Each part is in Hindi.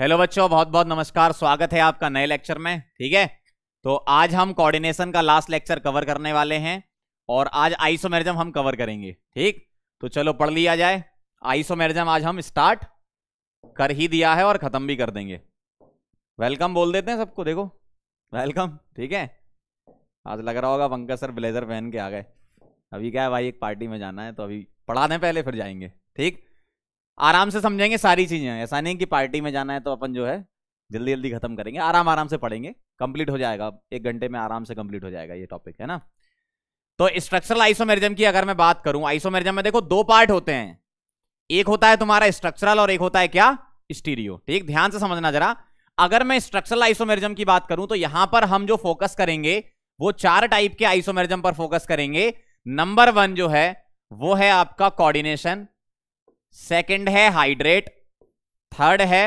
हेलो बच्चों बहुत बहुत नमस्कार स्वागत है आपका नए लेक्चर में ठीक है तो आज हम कोऑर्डिनेशन का लास्ट लेक्चर कवर करने वाले हैं और आज आइसोमेरिज्म हम कवर करेंगे ठीक तो चलो पढ़ लिया जाए आइसोमेरिज्म आज हम स्टार्ट कर ही दिया है और ख़त्म भी कर देंगे वेलकम बोल देते हैं सबको देखो वेलकम ठीक है आज लग रहा होगा पंकज सर ब्लेजर पहन के आ गए अभी क्या है भाई एक पार्टी में जाना है तो अभी पढ़ा दें पहले फिर जाएंगे ठीक आराम से समझेंगे सारी चीजें ऐसा नहीं कि पार्टी में जाना है तो अपन जो है जल्दी जल्दी खत्म करेंगे आराम आराम से पढ़ेंगे कंप्लीट हो जाएगा एक घंटे में आराम से कंप्लीट हो जाएगा ये टॉपिक है ना तो स्ट्रक्चरल आइसोमेरिजम की अगर मैं बात करूं आइसोमेरिजम में देखो दो पार्ट होते हैं एक होता है तुम्हारा स्ट्रक्चरल और एक होता है क्या स्टीरियो ठीक ध्यान से समझना जरा अगर मैं स्ट्रक्चरल आइसोमेरिजम की बात करूं तो यहां पर हम जो फोकस करेंगे वो चार टाइप के आइसोमेरिजम पर फोकस करेंगे नंबर वन जो है वो है आपका कोऑर्डिनेशन सेकंड है हाइड्रेट थर्ड है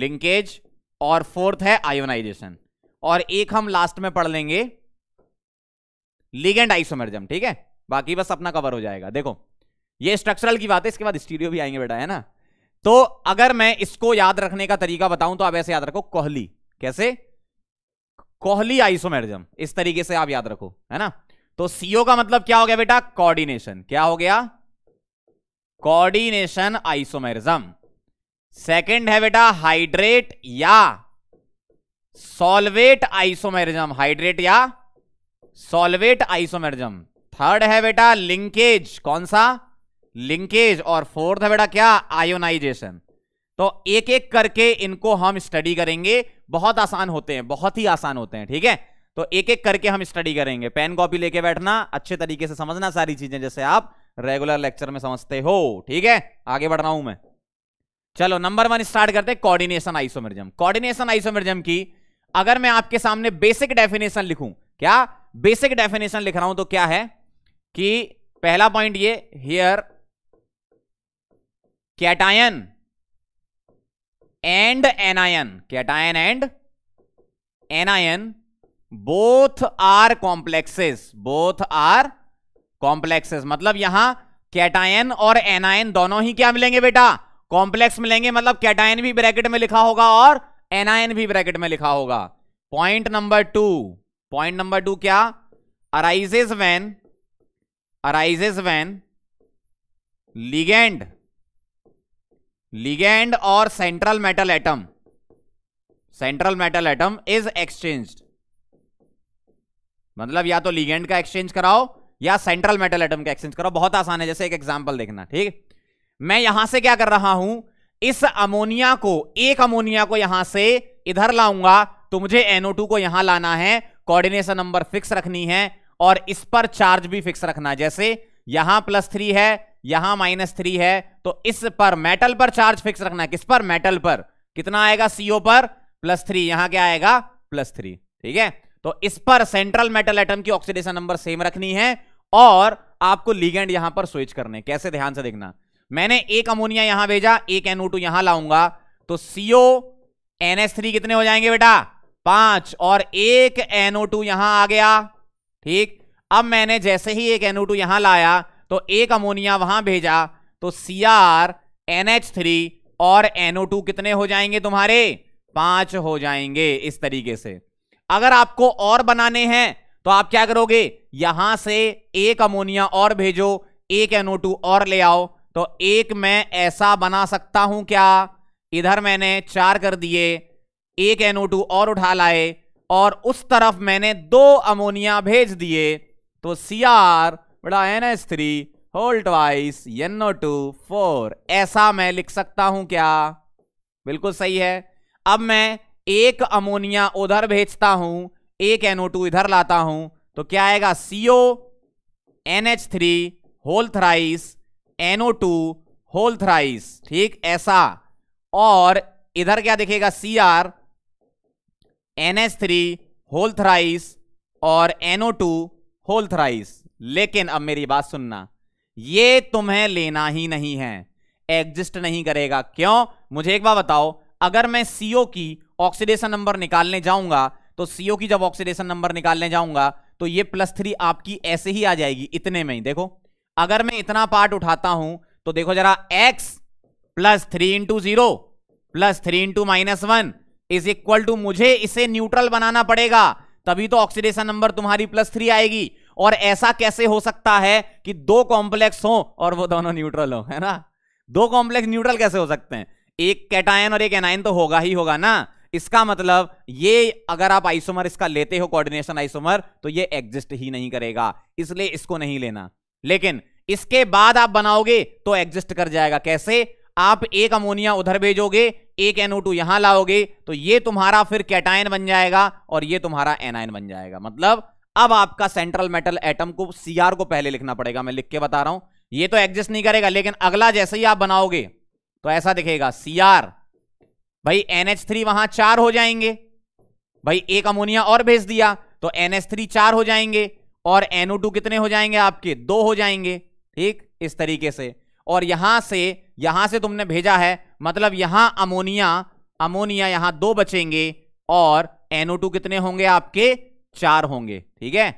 लिंकेज और फोर्थ है आयोनाइजेशन और एक हम लास्ट में पढ़ लेंगे लिगेंड आइसोमेरिज्म ठीक है बाकी बस अपना कवर हो जाएगा देखो ये स्ट्रक्चरल की बात है इसके बाद स्टीरियो भी आएंगे बेटा है ना तो अगर मैं इसको याद रखने का तरीका बताऊं तो आप ऐसे याद रखो कोहली कैसे कोहली आइसोमेरिज्म इस तरीके से आप याद रखो है ना तो सीओ का मतलब क्या हो गया बेटा कोऑर्डिनेशन क्या हो गया कोऑर्डिनेशन आइसोमेरिज्म सेकंड है बेटा हाइड्रेट या सॉल्वेट आइसोमेरिज्म हाइड्रेट या सॉल्वेट आइसोमेरिज्म थर्ड है बेटा लिंकेज कौन सा लिंकेज और फोर्थ है बेटा क्या आयोनाइजेशन तो एक एक करके इनको हम स्टडी करेंगे बहुत आसान होते हैं बहुत ही आसान होते हैं ठीक है तो एक एक करके हम स्टडी करेंगे पेन कॉपी लेके बैठना अच्छे तरीके से समझना सारी चीजें जैसे आप रेगुलर लेक्चर में समझते हो ठीक है आगे बढ़ रहा हूं मैं चलो नंबर वन स्टार्ट करते हैं कोऑर्डिनेशन आइसोमेरिज्म कोऑर्डिनेशन आइसोमेरिज्म की अगर मैं आपके सामने बेसिक डेफिनेशन लिखूं क्या बेसिक डेफिनेशन लिख रहा हूं तो क्या है कि पहला पॉइंट ये here cation and anion cation and anion both are complexes both are complexes मतलब यहां कैटायन और एनायन दोनों ही क्या मिलेंगे बेटा कॉम्प्लेक्स मिलेंगे मतलब कैटायन भी ब्रैकेट में लिखा होगा और एनायन भी ब्रैकेट में लिखा होगा point number two point number two क्या arises when arises when ligand ligand और central metal atom central metal atom is exchange मतलब या तो लिगेंड का एक्सचेंज कराओ या सेंट्रल मेटल एटम का एक्सचेंज करो बहुत आसान है जैसे एक एग्जाम्पल देखना ठीक मैं यहां से क्या कर रहा हूं इस अमोनिया को एक अमोनिया को यहां से इधर लाऊंगा तो मुझे एनओ को यहां लाना है कोऑर्डिनेशन नंबर फिक्स रखनी है और इस पर चार्ज भी फिक्स रखना जैसे यहां प्लस थ्री है यहां माइनस थ्री है तो इस पर मेटल पर चार्ज फिक्स रखना है किस पर मेटल पर कितना आएगा सीओ पर प्लस थ्री यहां क्या आएगा प्लस थ्री ठीक है तो इस पर सेंट्रल मेटल एटम की ऑक्सीडेशन नंबर सेम रखनी है और आपको लीगेंड यहां पर स्विच करने कैसे ध्यान से देखना मैंने एक अमोनिया यहां भेजा एक एनओ टू यहां लाऊंगा तो सीओ एनएस थ्री कितने हो जाएंगे बेटा पांच और एक एनओ टू यहां आ गया ठीक अब मैंने जैसे ही एक एनओ टू यहां लाया तो एक अमोनिया वहां भेजा तो सी आर एनएच थ्री और एनओ टू कितने हो जाएंगे तुम्हारे पांच हो जाएंगे इस तरीके से अगर आपको और बनाने हैं तो आप क्या करोगे यहां से एक अमोनिया और भेजो एक टू और ले आओ तो एक मैं ऐसा बना सकता हूं क्या इधर मैंने चार कर दिए एक टू और उठा लाए और उस तरफ मैंने दो अमोनिया भेज दिए तो आर बड़ा N S three whole twice NO two four ऐसा मैं लिख सकता हूं क्या बिल्कुल सही है अब मैं एक अमोनिया उधर भेजता हूं एक टू इधर लाता हूं तो क्या आएगा CO H three whole thrice NO two whole thrice ठीक ऐसा और इधर क्या देखेगा C N H three whole thrice और एनओ टू होल थ्राइस लेकिन अब मेरी बात सुनना ये तुम्हें लेना ही नहीं है एग्जिस्ट नहीं करेगा क्यों मुझे एक बार बताओ अगर मैं सीओ की ऑक्सीडेशन नंबर निकालने जाऊंगा तो सीओ की जब ऑक्सीडेशन नंबर निकालने जाऊंगा तो ये प्लस थ्री आपकी ऐसे ही आ जाएगी इतने में ही देखो अगर मैं इतना पार्ट उठाता हूं तो देखो जरा X plus three into zero plus three into minus one is equal to मुझे इसे न्यूट्रल बनाना पड़ेगा तभी तो ऑक्सीडेशन नंबर तुम्हारी प्लस थ्री आएगी और ऐसा कैसे हो सकता है कि दो कॉम्प्लेक्स हो और वो दोनों न्यूट्रल हो है ना दो कॉम्प्लेक्स न्यूट्रल कैसे हो सकते हैं एक कैटायन और एक एनायन तो होगा ही होगा ना इसका मतलब ये अगर आप आइसोमर इसका लेते हो कोऑर्डिनेशन आइसोमर तो ये एग्जिस्ट ही नहीं करेगा इसलिए इसको नहीं लेना लेकिन इसके बाद आप बनाओगे तो एग्जिस्ट कर जाएगा कैसे आप एक अमोनिया उधर भेजोगे एक टू यहां लाओगे तो ये तुम्हारा फिर कैटाइन बन जाएगा और ये तुम्हारा एनायन बन जाएगा मतलब अब आपका सेंट्रल मेटल एटम को सीआर को पहले लिखना पड़ेगा मैं लिख के बता रहा हूं ये तो एग्जिस्ट नहीं करेगा लेकिन अगला जैसे ही आप बनाओगे तो ऐसा दिखेगा सीआर भाई एन एच थ्री वहां चार हो जाएंगे भाई एक अमोनिया और भेज दिया तो एनएच थ्री चार हो जाएंगे और एनओ टू कितने हो जाएंगे आपके दो हो जाएंगे ठीक इस तरीके से और यहां से यहां से तुमने भेजा है मतलब यहां अमोनिया अमोनिया यहां दो बचेंगे और एनओ टू कितने होंगे आपके चार होंगे ठीक है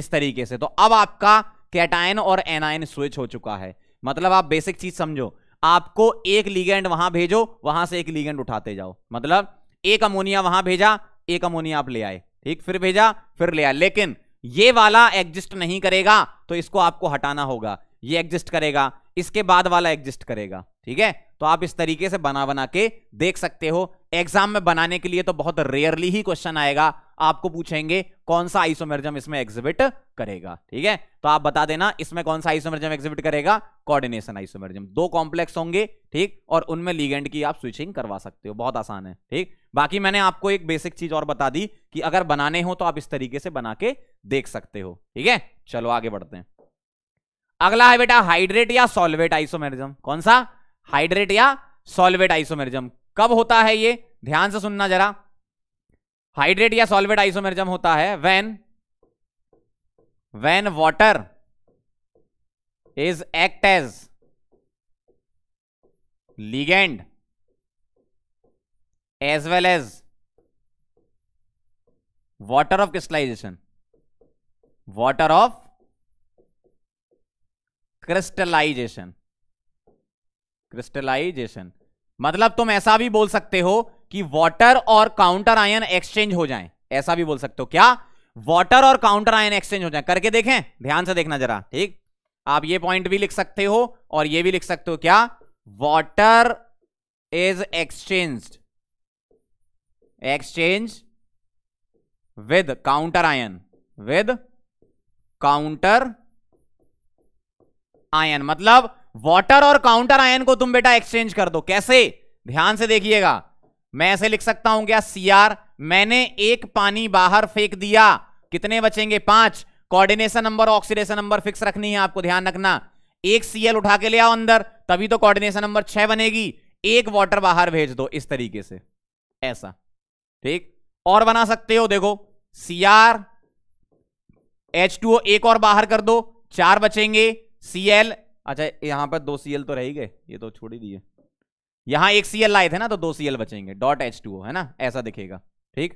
इस तरीके से तो अब आपका कैटाइन और एनाइन स्विच हो चुका है मतलब आप बेसिक चीज समझो आपको एक लीगेंड वहां भेजो वहां से एक लीगेंड उठाते जाओ मतलब एक अमोनिया वहां भेजा एक अमोनिया आप ले आए ठीक फिर भेजा फिर ले आए लेकिन ये वाला एग्जिस्ट नहीं करेगा तो इसको आपको हटाना होगा ये एग्जिस्ट करेगा इसके बाद वाला एग्जिस्ट करेगा ठीक है तो आप इस तरीके से बना बना के देख सकते हो एग्जाम में बनाने के लिए तो बहुत रेयरली ही क्वेश्चन आएगा आपको पूछेंगे कौन सा आइसोमेरिज्म इसमें एग्जिबिट करेगा ठीक है तो आप बता देना इसमें कौन सा आइसोमेरिज्म एग्जिबिट करेगा कोऑर्डिनेशन आइसोमेरिज्म दो कॉम्प्लेक्स होंगे ठीक और उनमें लीगेंड की आप स्विचिंग करवा सकते हो बहुत आसान है ठीक बाकी मैंने आपको एक बेसिक चीज और बता दी कि अगर बनाने हो तो आप इस तरीके से बना के देख सकते हो ठीक है चलो आगे बढ़ते हैं अगला है बेटा हाइड्रेट या सॉल्वेट आइसोमेरिज्म कौन सा हाइड्रेट या सॉल्वेट आइसोमेरिज्म कब होता है ये ध्यान से सुनना जरा हाइड्रेट या सॉल्वेट आइसोमेरिज्म होता है when when water is act as ligand as well as water of crystallisation water of crystallisation crystallisation मतलब तुम ऐसा भी बोल सकते हो कि वाटर और काउंटर आयन एक्सचेंज हो जाएं ऐसा भी बोल सकते हो क्या वाटर और काउंटर आयन एक्सचेंज हो जाए करके देखें ध्यान से देखना जरा ठीक आप ये पॉइंट भी लिख सकते हो और ये भी लिख सकते हो क्या water is exchange exchange with counter ion with counter ion मतलब वाटर और काउंटर आयन को तुम बेटा एक्सचेंज कर दो कैसे ध्यान से देखिएगा मैं ऐसे लिख सकता हूं क्या सी आर मैंने एक पानी बाहर फेंक दिया कितने बचेंगे पांच coordination number oxidation number fix रखनी है आपको ध्यान रखना एक सीएल उठा के ले आओ अंदर तभी तो कोऑर्डिनेशन नंबर छह बनेगी एक वाटर बाहर भेज दो इस तरीके से ऐसा ठीक और बना सकते हो देखो सी आर एच टू एक और बाहर कर दो चार बचेंगे सीएल अच्छा यहां पर दो सीएल तो रह गए ये तो छोड़ ही दिए यहां एक सीएल लाए थे ना तो दो सीएल बचेंगे डॉट एच टू है ना ऐसा दिखेगा ठीक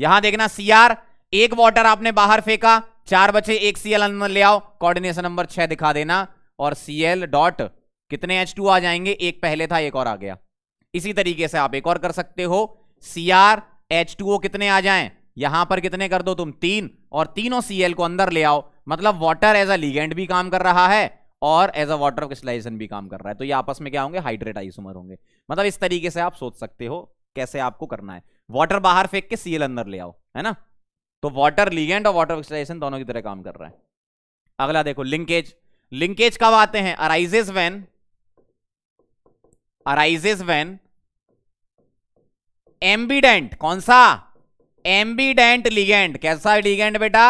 यहां देखना सीआर एक वाटर आपने बाहर फेंका चार बचे एक सीएल अंदर ले आओ कोऑर्डिनेशन नंबर छह दिखा देना और सीएल डॉट कितने एच टू आ जाएंगे एक पहले था एक और आ गया इसी तरीके से आप एक और कर सकते हो सीआर एच टू ओ कितने आ जाए यहां पर कितने कर दो तुम तीन और तीनों सीएल को अंदर ले आओ मतलब वॉटर एज अ लीगेंड भी काम कर रहा है और एज अ वाटर क्रिस्टलाइजेशन भी काम कर रहा है तो ये आपस में क्या होंगे हाइड्रेट आइसोमर होंगे मतलब इस तरीके से आप सोच सकते हो कैसे आपको करना है वाटर बाहर फेंक के सीएल अंदर ले आओ है ना तो वाटर लिगेंड और वाटर क्रिस्टलाइजेशन दोनों की तरह काम कर रहा है अगला देखो लिंकेज लिंकेज कब आते हैं arises when arises when ambident कौन सा एम्बीडेंट लिगेंड कैसा लिगेंड बेटा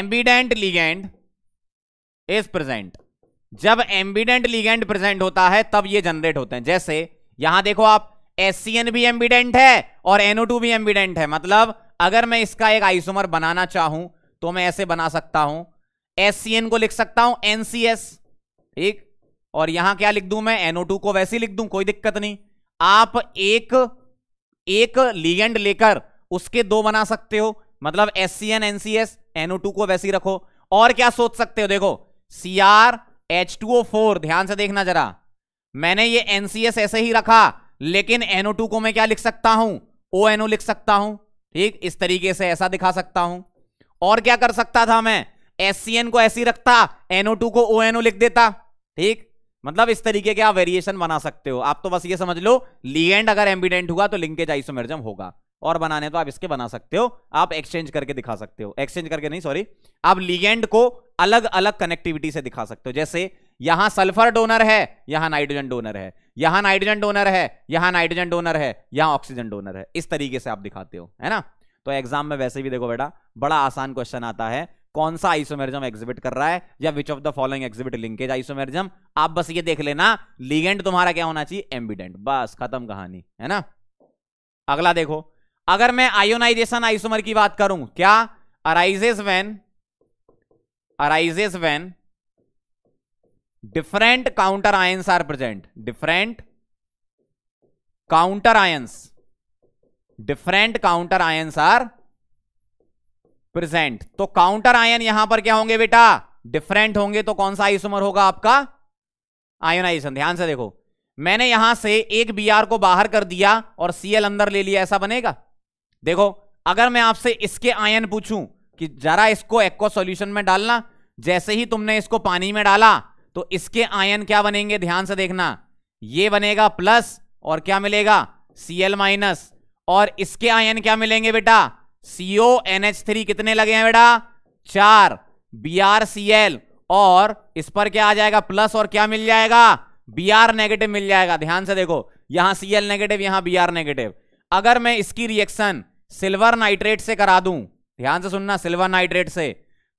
एम्बीडेंट लिगेंड इज प्रेजेंट जब एम्बिडेंट लिगेंड प्रेजेंट होता है तब ये जनरेट होते हैं जैसे यहां देखो आप एस भी एम्बिडेंट है और NO2 भी एम्बिडेंट है मतलब अगर मैं इसका एक आइसोमर बनाना चाहूं तो मैं ऐसे बना सकता हूं एस को लिख सकता हूं एनसीएस ठीक और यहां क्या लिख दू मैं टू को वैसे लिख दू कोई दिक्कत नहीं आप एक एक लिगेंड लेकर उसके दो बना सकते हो मतलब S C N NCS NO two को वैसे ही रखो और क्या सोच सकते हो देखो सी आर H2O4 ध्यान से देखना जरा मैंने ये NCS ऐसे ही रखा लेकिन NO2 को मैं क्या लिख सकता हूं ONO लिख सकता हूं ठीक इस तरीके से ऐसा दिखा सकता हूं और क्या कर सकता था मैं SCN को ऐसी रखता NO2 को ONO लिख देता ठीक मतलब इस तरीके के आप वेरिएशन बना सकते हो आप तो बस ये समझ लो लीएंड अगर एम्बिडेंट हुआ तो लिंकेज आइसोमेरिज्म होगा और बनाने तो आप इसके बना सकते हो आप एक्सचेंज करके दिखा सकते हो एक्सचेंज करके नहीं सॉरी आप लिगेंड को अलग अलग कनेक्टिविटी से दिखा सकते हो जैसे यहां सल्फर डोनर है यहां नाइट्रोजन डोनर है यहां नाइट्रोजन डोनर है यहां नाइट्रोजन डोनर है यहां ऑक्सीजन डोनर है इस तरीके से आप दिखाते हो है ना तो एग्जाम में वैसे भी देखो बेटा बड़ा आसान क्वेश्चन आता है कौन सा आइसोमेरिज्म एग्जिबिट कर रहा है या which of the following exhibit linkage isomerism आप बस ये देख लेना लीगेंड तुम्हारा क्या होना चाहिए एम्बिडेंट बस खत्म कहानी है ना अगला देखो अगर मैं आयोनाइजेशन आइसोमर की बात करूं क्या arises when arises when different counter ions are present different counter ions different counter ions are present तो काउंटर आयन यहां पर क्या होंगे बेटा डिफरेंट होंगे तो कौन सा आइसोमर होगा आपका आयोनाइजेशन ध्यान से देखो मैंने यहां से एक बी को बाहर कर दिया और सीएल अंदर ले लिया ऐसा बनेगा देखो अगर मैं आपसे इसके आयन पूछूं कि जरा इसको एक्वा सॉल्यूशन में डालना जैसे ही तुमने इसको पानी में डाला तो इसके आयन क्या बनेंगे ध्यान से देखना ये बनेगा प्लस और क्या मिलेगा सी एल माइनस और इसके आयन क्या मिलेंगे बेटा सीओ एन एच थ्री कितने लगे हैं बेटा चार बी आर सी एल और इस पर क्या आ जाएगा प्लस और क्या मिल जाएगा बी आर नेगेटिव मिल जाएगा ध्यान से देखो यहां सी एल नेगेटिव यहां बी आर नेगेटिव अगर मैं इसकी रिएक्शन सिल्वर नाइट्रेट से करा दूं ध्यान से सुनना सिल्वर नाइट्रेट से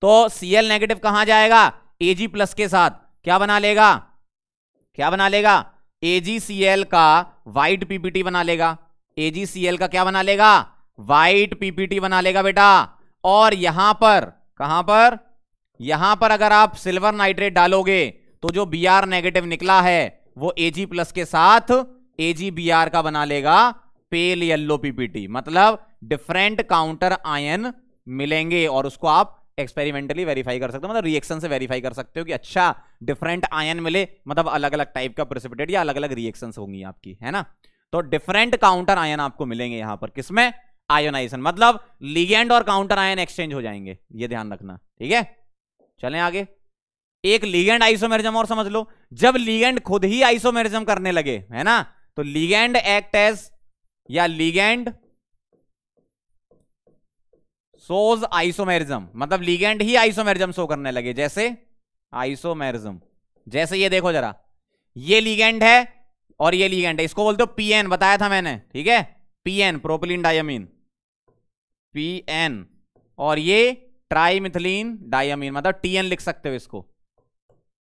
तो सीएल नेगेटिव कहां जाएगा एजी प्लस के साथ क्या बना लेगा क्या बना लेगा एजीसीएल का वाइट पीपीटी बना लेगा एजीसीएल का क्या बना लेगा वाइट पीपीटी बना लेगा बेटा और यहां पर कहां पर यहां पर अगर आप सिल्वर नाइट्रेट डालोगे तो जो बी आर नेगेटिव निकला है वो एजी प्लस के साथ एजीबीआर का बना लेगा पेल येल्लो पीपीटी मतलब डिफरेंट काउंटर आयन मिलेंगे और उसको आप एक्सपेरिमेंटली वेरीफाई कर सकते हो मतलब रिएक्शन से वेरीफाई कर सकते हो कि अच्छा डिफरेंट आयन मिले मतलब अलग अलग टाइप का प्रेसिपिटेट या अलग अलग रिएक्शन होंगी आपकी है ना तो डिफरेंट काउंटर आयन आपको मिलेंगे यहां पर किसमें आयोनाइजेशन मतलब लिगेंड और काउंटर आयन एक्सचेंज हो जाएंगे ये ध्यान रखना ठीक है चलें आगे एक लिगेंड आइसोमेरिज्म और समझ लो जब लिगेंड खुद ही आइसोमेरिज्म करने लगे है ना तो लिगेंड एक्ट एज या लिगेंड सोज आइसोमेरिज्म मतलब लीगेंड ही आइसोमेरिज्म शो करने लगे जैसे आइसोमेरिज्म जैसे ये देखो जरा ये लीगेंड है और ये लीगेंड है इसको बोलते हो पीएन बताया था मैंने ठीक है पीएन प्रोपिलीन डायमीन पीएन और ये ट्राइमिथिलीन डायमीन मतलब टीएन लिख सकते हो इसको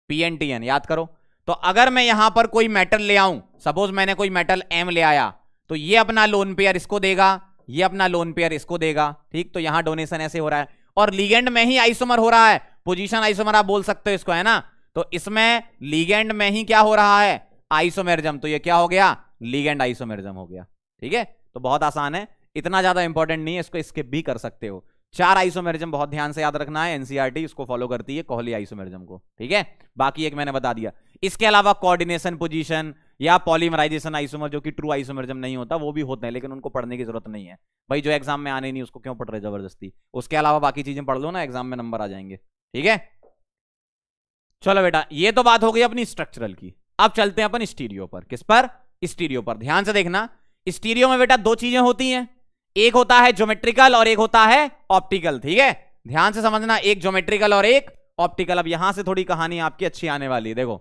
पीएन टीएन याद करो तो अगर मैं यहां पर कोई मेटल ले आऊं सपोज मैंने कोई मेटल एम ले आया तो ये अपना लोन पेयर इसको देगा ये अपना लोन पेयर इसको देगा ठीक तो यहां डोनेशन ऐसे हो रहा है और लीगेंड में ही आइसोमर हो रहा है पोजीशन आइसोमर आप बोल सकते हो इसको है ना तो इसमें लीगेंड में ही क्या हो रहा है आइसोमेरजम तो ये क्या हो गया लीगेंड आइसोमेरजम हो गया ठीक है तो बहुत आसान है इतना ज्यादा इंपॉर्टेंट नहीं है इसको स्किप भी कर सकते हो चार आइसोमेरिज्म बहुत ध्यान से याद रखना है एनसीआरटी e इसको फॉलो करती है कोहली आइसोमेरिज्म को ठीक है बाकी एक मैंने बता दिया इसके अलावा कोऑर्डिनेशन पोजीशन या पॉलीमराइजेशन आइसोमर जो कि ट्रू आइसोमर जब नहीं होता वो भी होते हैं लेकिन उनको पढ़ने की जरूरत नहीं है भाई जो एग्जाम में आने नहीं उसको क्यों पढ़ रहे जबरदस्ती उसके अलावा बाकी चीजें पढ़ लो ना एग्जाम में नंबर आ जाएंगे ठीक है चलो बेटा ये तो बात हो गई अपनी स्ट्रक्चरल की अब चलते हैं अपन स्टीरियो पर किस पर स्टीरियो पर ध्यान से देखना स्टीरियो में बेटा दो चीजें होती हैं एक होता है ज्योमेट्रिकल और एक होता है ऑप्टिकल ठीक है ध्यान से समझना एक ज्योमेट्रिकल और एक ऑप्टिकल अब यहां से थोड़ी कहानी आपकी अच्छी आने वाली है देखो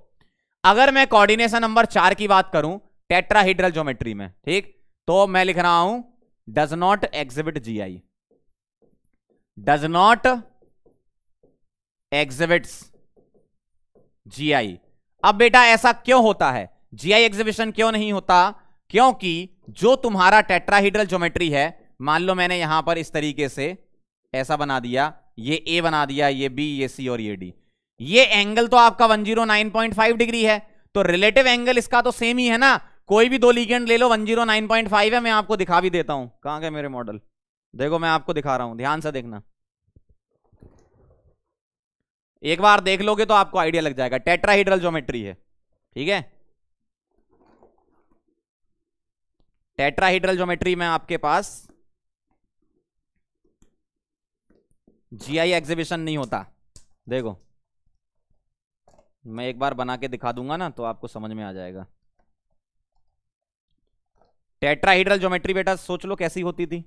अगर मैं कोऑर्डिनेशन नंबर चार की बात करूं टेट्राहीड्रल ज्योमेट्री में ठीक तो मैं लिख रहा हूं does not exhibit G I does not exhibit G I अब बेटा ऐसा क्यों होता है जी आई एग्जिबिशन क्यों नहीं होता क्योंकि जो तुम्हारा टेट्राहीड्रल ज्योमेट्री है मान लो मैंने यहां पर इस तरीके से ऐसा बना दिया ये ए बना दिया ये बी ये सी और ये डी ये एंगल तो आपका 109.5 डिग्री है तो रिलेटिव एंगल इसका तो सेम ही है ना कोई भी दो लीगेंड ले लो 109.5 है मैं आपको दिखा भी देता हूं कहां गए मेरे मॉडल देखो मैं आपको दिखा रहा हूं ध्यान से देखना एक बार देख लोगे तो आपको आइडिया लग जाएगा टेट्राहीड्रल ज्योमेट्री है ठीक है टेट्राहीड्रल ज्योमेट्री में आपके पास जीआई एग्जीबिशन नहीं होता देखो मैं एक बार बना के दिखा दूंगा ना तो आपको समझ में आ जाएगा टेट्राहीड्रल ज्योमेट्री बेटा सोच लो कैसी होती थी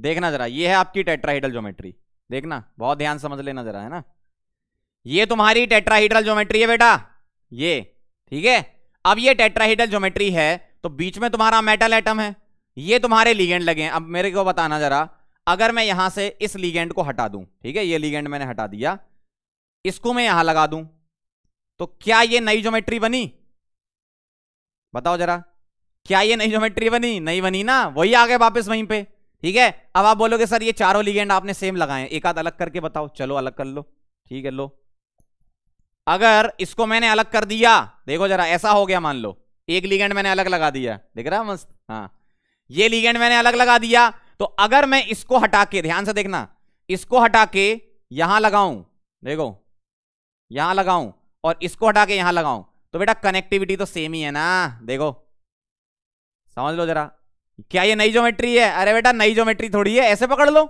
देखना जरा ये है आपकी टेट्राहीड्रल ज्योमेट्री देखना बहुत ध्यान समझ लेना जरा है ना ये तुम्हारी टेट्राहीड्रल ज्योमेट्री है बेटा ये ठीक है अब ये टेट्राहीड्रल ज्योमेट्री है तो बीच में तुम्हारा मेटल एटम है ये तुम्हारे लीगेंड लगे हैं अब मेरे को बताना जरा अगर मैं यहां से इस लीगेंड को हटा दूं ठीक है ये लीगेंड मैंने हटा दिया इसको मैं यहां लगा दूं तो क्या ये नई ज्योमेट्री बनी बताओ जरा क्या ये नई ज्योमेट्री बनी नहीं बनी ना वही आ गए वापस वहीं पे ठीक है अब आप बोलोगे सर ये चारों लिगेंड आपने सेम लगाए एक आध अलग करके बताओ चलो अलग कर लो ठीक है लो अगर इसको मैंने अलग कर दिया देखो जरा ऐसा हो गया मान लो एक लिगेंड मैंने अलग लगा दिया देख रहा मस्त हाँ ये लिगेंड मैंने अलग लगा दिया तो अगर मैं इसको हटा के ध्यान से देखना इसको हटा के यहां लगाऊं देखो यहां लगाऊं और इसको हटा के यहां लगाऊं तो बेटा कनेक्टिविटी तो सेम ही है ना देखो समझ लो जरा क्या ये नई ज्योमेट्री है अरे बेटा नई ज्योमेट्री थोड़ी है ऐसे पकड़ लो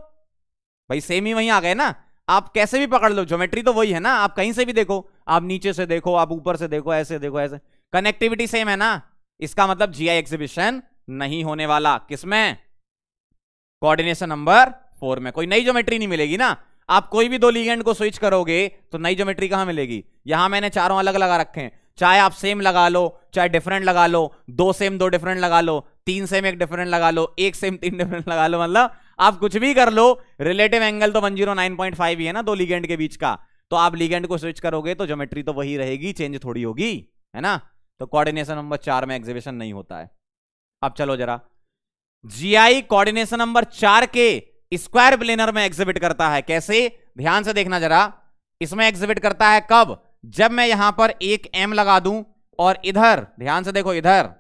भाई सेम ही वहीं आ गए ना आप कैसे भी पकड़ लो ज्योमेट्री तो वही है ना आप कहीं से भी देखो आप नीचे से देखो आप ऊपर से देखो ऐसे देखो ऐसे कनेक्टिविटी सेम है ना इसका मतलब आई एग्जीबिशन नहीं होने वाला किसमें कोऑर्डिनेशन नंबर फोर में कोई नई ज्योमेट्री नहीं मिलेगी ना आप कोई भी दो लीगेंड को स्विच करोगे तो नई ज्योमेट्री कहां मिलेगी यहां मैंने चारों अलग लगा रखे हैं चाहे आप सेम लगा लो चाहे डिफरेंट लगा लो दो सेम दो डिफरेंट लगा लो तीन सेम एक डिफरेंट लगा लो एक सेम तीन डिफरेंट लगा लो मतलब आप कुछ भी कर लो रिलेटिव एंगल तो 109.5 ही है ना दो लीगेंड के बीच का तो आप लीगेंड को स्विच करोगे तो ज्योमेट्री तो वही रहेगी चेंज थोड़ी होगी है ना तो कोऑर्डिनेशन नंबर चार में एग्जीबिशन नहीं होता है अब चलो जरा जीआई कोऑर्डिनेशन नंबर चार के स्क्वायर प्लेनर में एग्जिबिट करता है कैसे ध्यान से देखना जरा इसमें एग्जिबिट करता है कब जब मैं यहां पर एक एम लगा दूं और इधर ध्यान से देखो इधर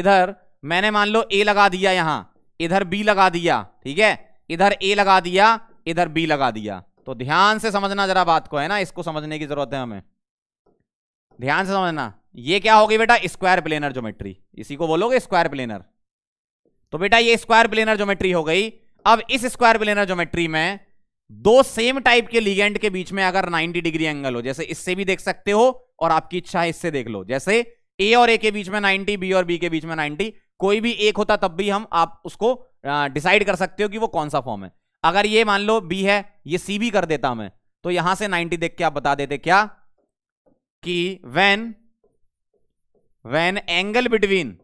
इधर मैंने मान लो ए लगा दिया यहां इधर बी लगा दिया ठीक है इधर ए लगा दिया इधर बी लगा दिया तो ध्यान से समझना जरा बात को है ना इसको समझने की जरूरत है हमें ध्यान से समझना ये क्या होगी बेटा स्क्वायर प्लेनर ज्योमेट्री इसी को बोलोगे स्क्वायर प्लेनर तो बेटा ये स्क्वायर प्लेनर ज्योमेट्री हो गई अब इस स्क्वायर प्लेनर ज्योमेट्री में दो सेम टाइप के लिगेंड के बीच में अगर 90 डिग्री एंगल हो जैसे इससे भी देख सकते हो और आपकी इच्छा है इससे देख लो जैसे ए और ए के बीच में 90 बी और बी के बीच में 90 कोई भी एक होता तब भी हम आप उसको डिसाइड कर सकते हो कि वो कौन सा फॉर्म है अगर ये मान लो बी है ये सी भी कर देता मैं तो यहां से नाइनटी देख के आप बता देते क्या कि when when angle between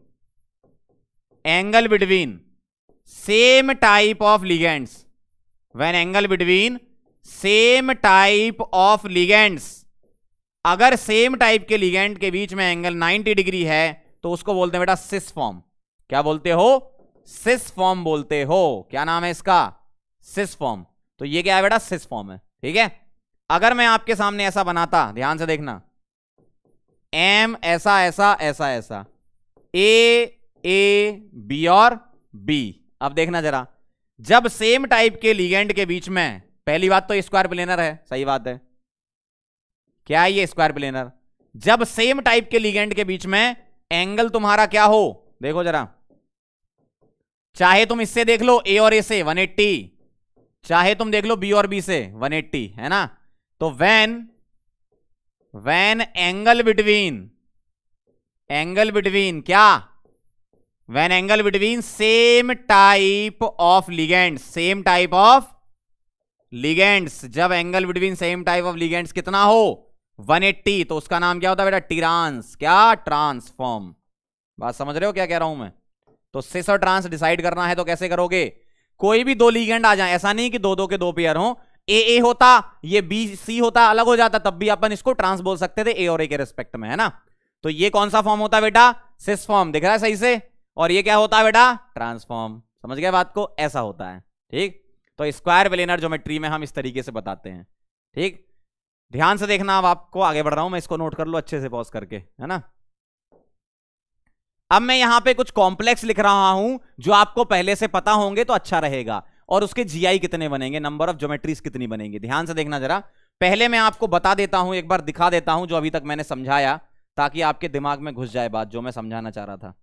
angle between same type of ligands when angle between same type of ligands अगर सेम टाइप के लिगेंड के बीच में एंगल 90 डिग्री है तो उसको बोलते हैं बेटा सिस फॉर्म क्या बोलते हो सिस फॉर्म बोलते हो क्या नाम है इसका सिस फॉर्म तो ये क्या है बेटा सिस फॉर्म है ठीक है अगर मैं आपके सामने ऐसा बनाता ध्यान से देखना एम ऐसा ऐसा ऐसा ऐसा ए ए बी और बी अब देखना जरा जब सेम टाइप के लीगेंड के बीच में पहली बात तो स्क्वायर प्लेनर है सही बात है क्या है ये स्क्वायर प्लेनर जब सेम टाइप के लीगेंड के बीच में एंगल तुम्हारा क्या हो देखो जरा चाहे तुम इससे देख लो ए और ए से 180 चाहे तुम देख लो बी और बी से 180 है ना तो when when angle between angle between क्या when angle between same type of ligands same type of ligands जब angle between same type of ligands कितना हो 180 तो उसका नाम क्या होता है बेटा ट्रांस क्या ट्रांसफॉर्म बात समझ रहे हो क्या कह रहा हूं मैं तो सिस और ट्रांस डिसाइड करना है तो कैसे करोगे कोई भी दो लीगेंड आ जाए ऐसा नहीं कि दो दो के दो पेयर हो ए ए होता ये बी सी होता अलग हो जाता तब भी अपन इसको ट्रांस बोल सकते थे ए और ए के रिस्पेक्ट में है ना तो ये कौन सा फॉर्म होता है बेटा सिस फॉर्म दिख रहा है सही से और ये क्या होता है बेटा ट्रांसफॉर्म समझ गया बात को ऐसा होता है ठीक तो स्क्वायर वेलेनर ज्योमेट्री में हम इस तरीके से बताते हैं ठीक ध्यान से देखना अब आपको आगे बढ़ रहा हूं मैं इसको नोट कर लो अच्छे से पॉज करके है ना अब मैं यहां पे कुछ कॉम्प्लेक्स लिख रहा हूं जो आपको पहले से पता होंगे तो अच्छा रहेगा और उसके जीआई कितने बनेंगे नंबर ऑफ ज्योमेट्रीज कितनी बनेंगी ध्यान से देखना जरा पहले मैं आपको बता देता हूं एक बार दिखा देता हूं जो अभी तक मैंने समझाया ताकि आपके दिमाग में घुस जाए बात जो मैं समझाना चाह रहा था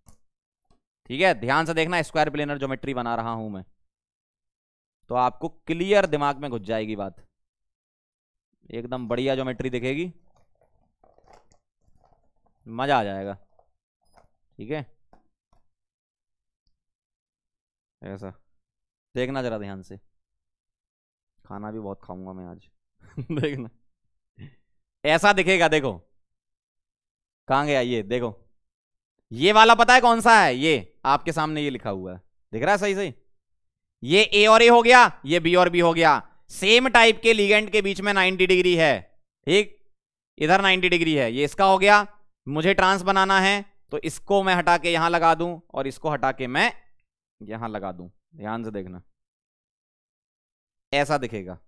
ठीक है ध्यान से देखना स्क्वायर प्लेनर ज्योमेट्री बना रहा हूं मैं तो आपको क्लियर दिमाग में घुस जाएगी बात एकदम बढ़िया ज्योमेट्री दिखेगी मजा आ जाएगा ठीक है ऐसा देखना जरा ध्यान से खाना भी बहुत खाऊंगा मैं आज देखना ऐसा दिखेगा देखो कहाँ गया ये देखो ये वाला पता है कौन सा है ये आपके सामने ये लिखा हुआ है दिख रहा है सही सही ये ए और ए हो गया ये बी और बी हो गया सेम टाइप के लिगेंड के बीच में 90 डिग्री है ठीक इधर 90 डिग्री है ये इसका हो गया मुझे ट्रांस बनाना है तो इसको मैं हटा के यहां लगा दूं और इसको हटा के मैं यहां लगा दूं ध्यान से देखना ऐसा दिखेगा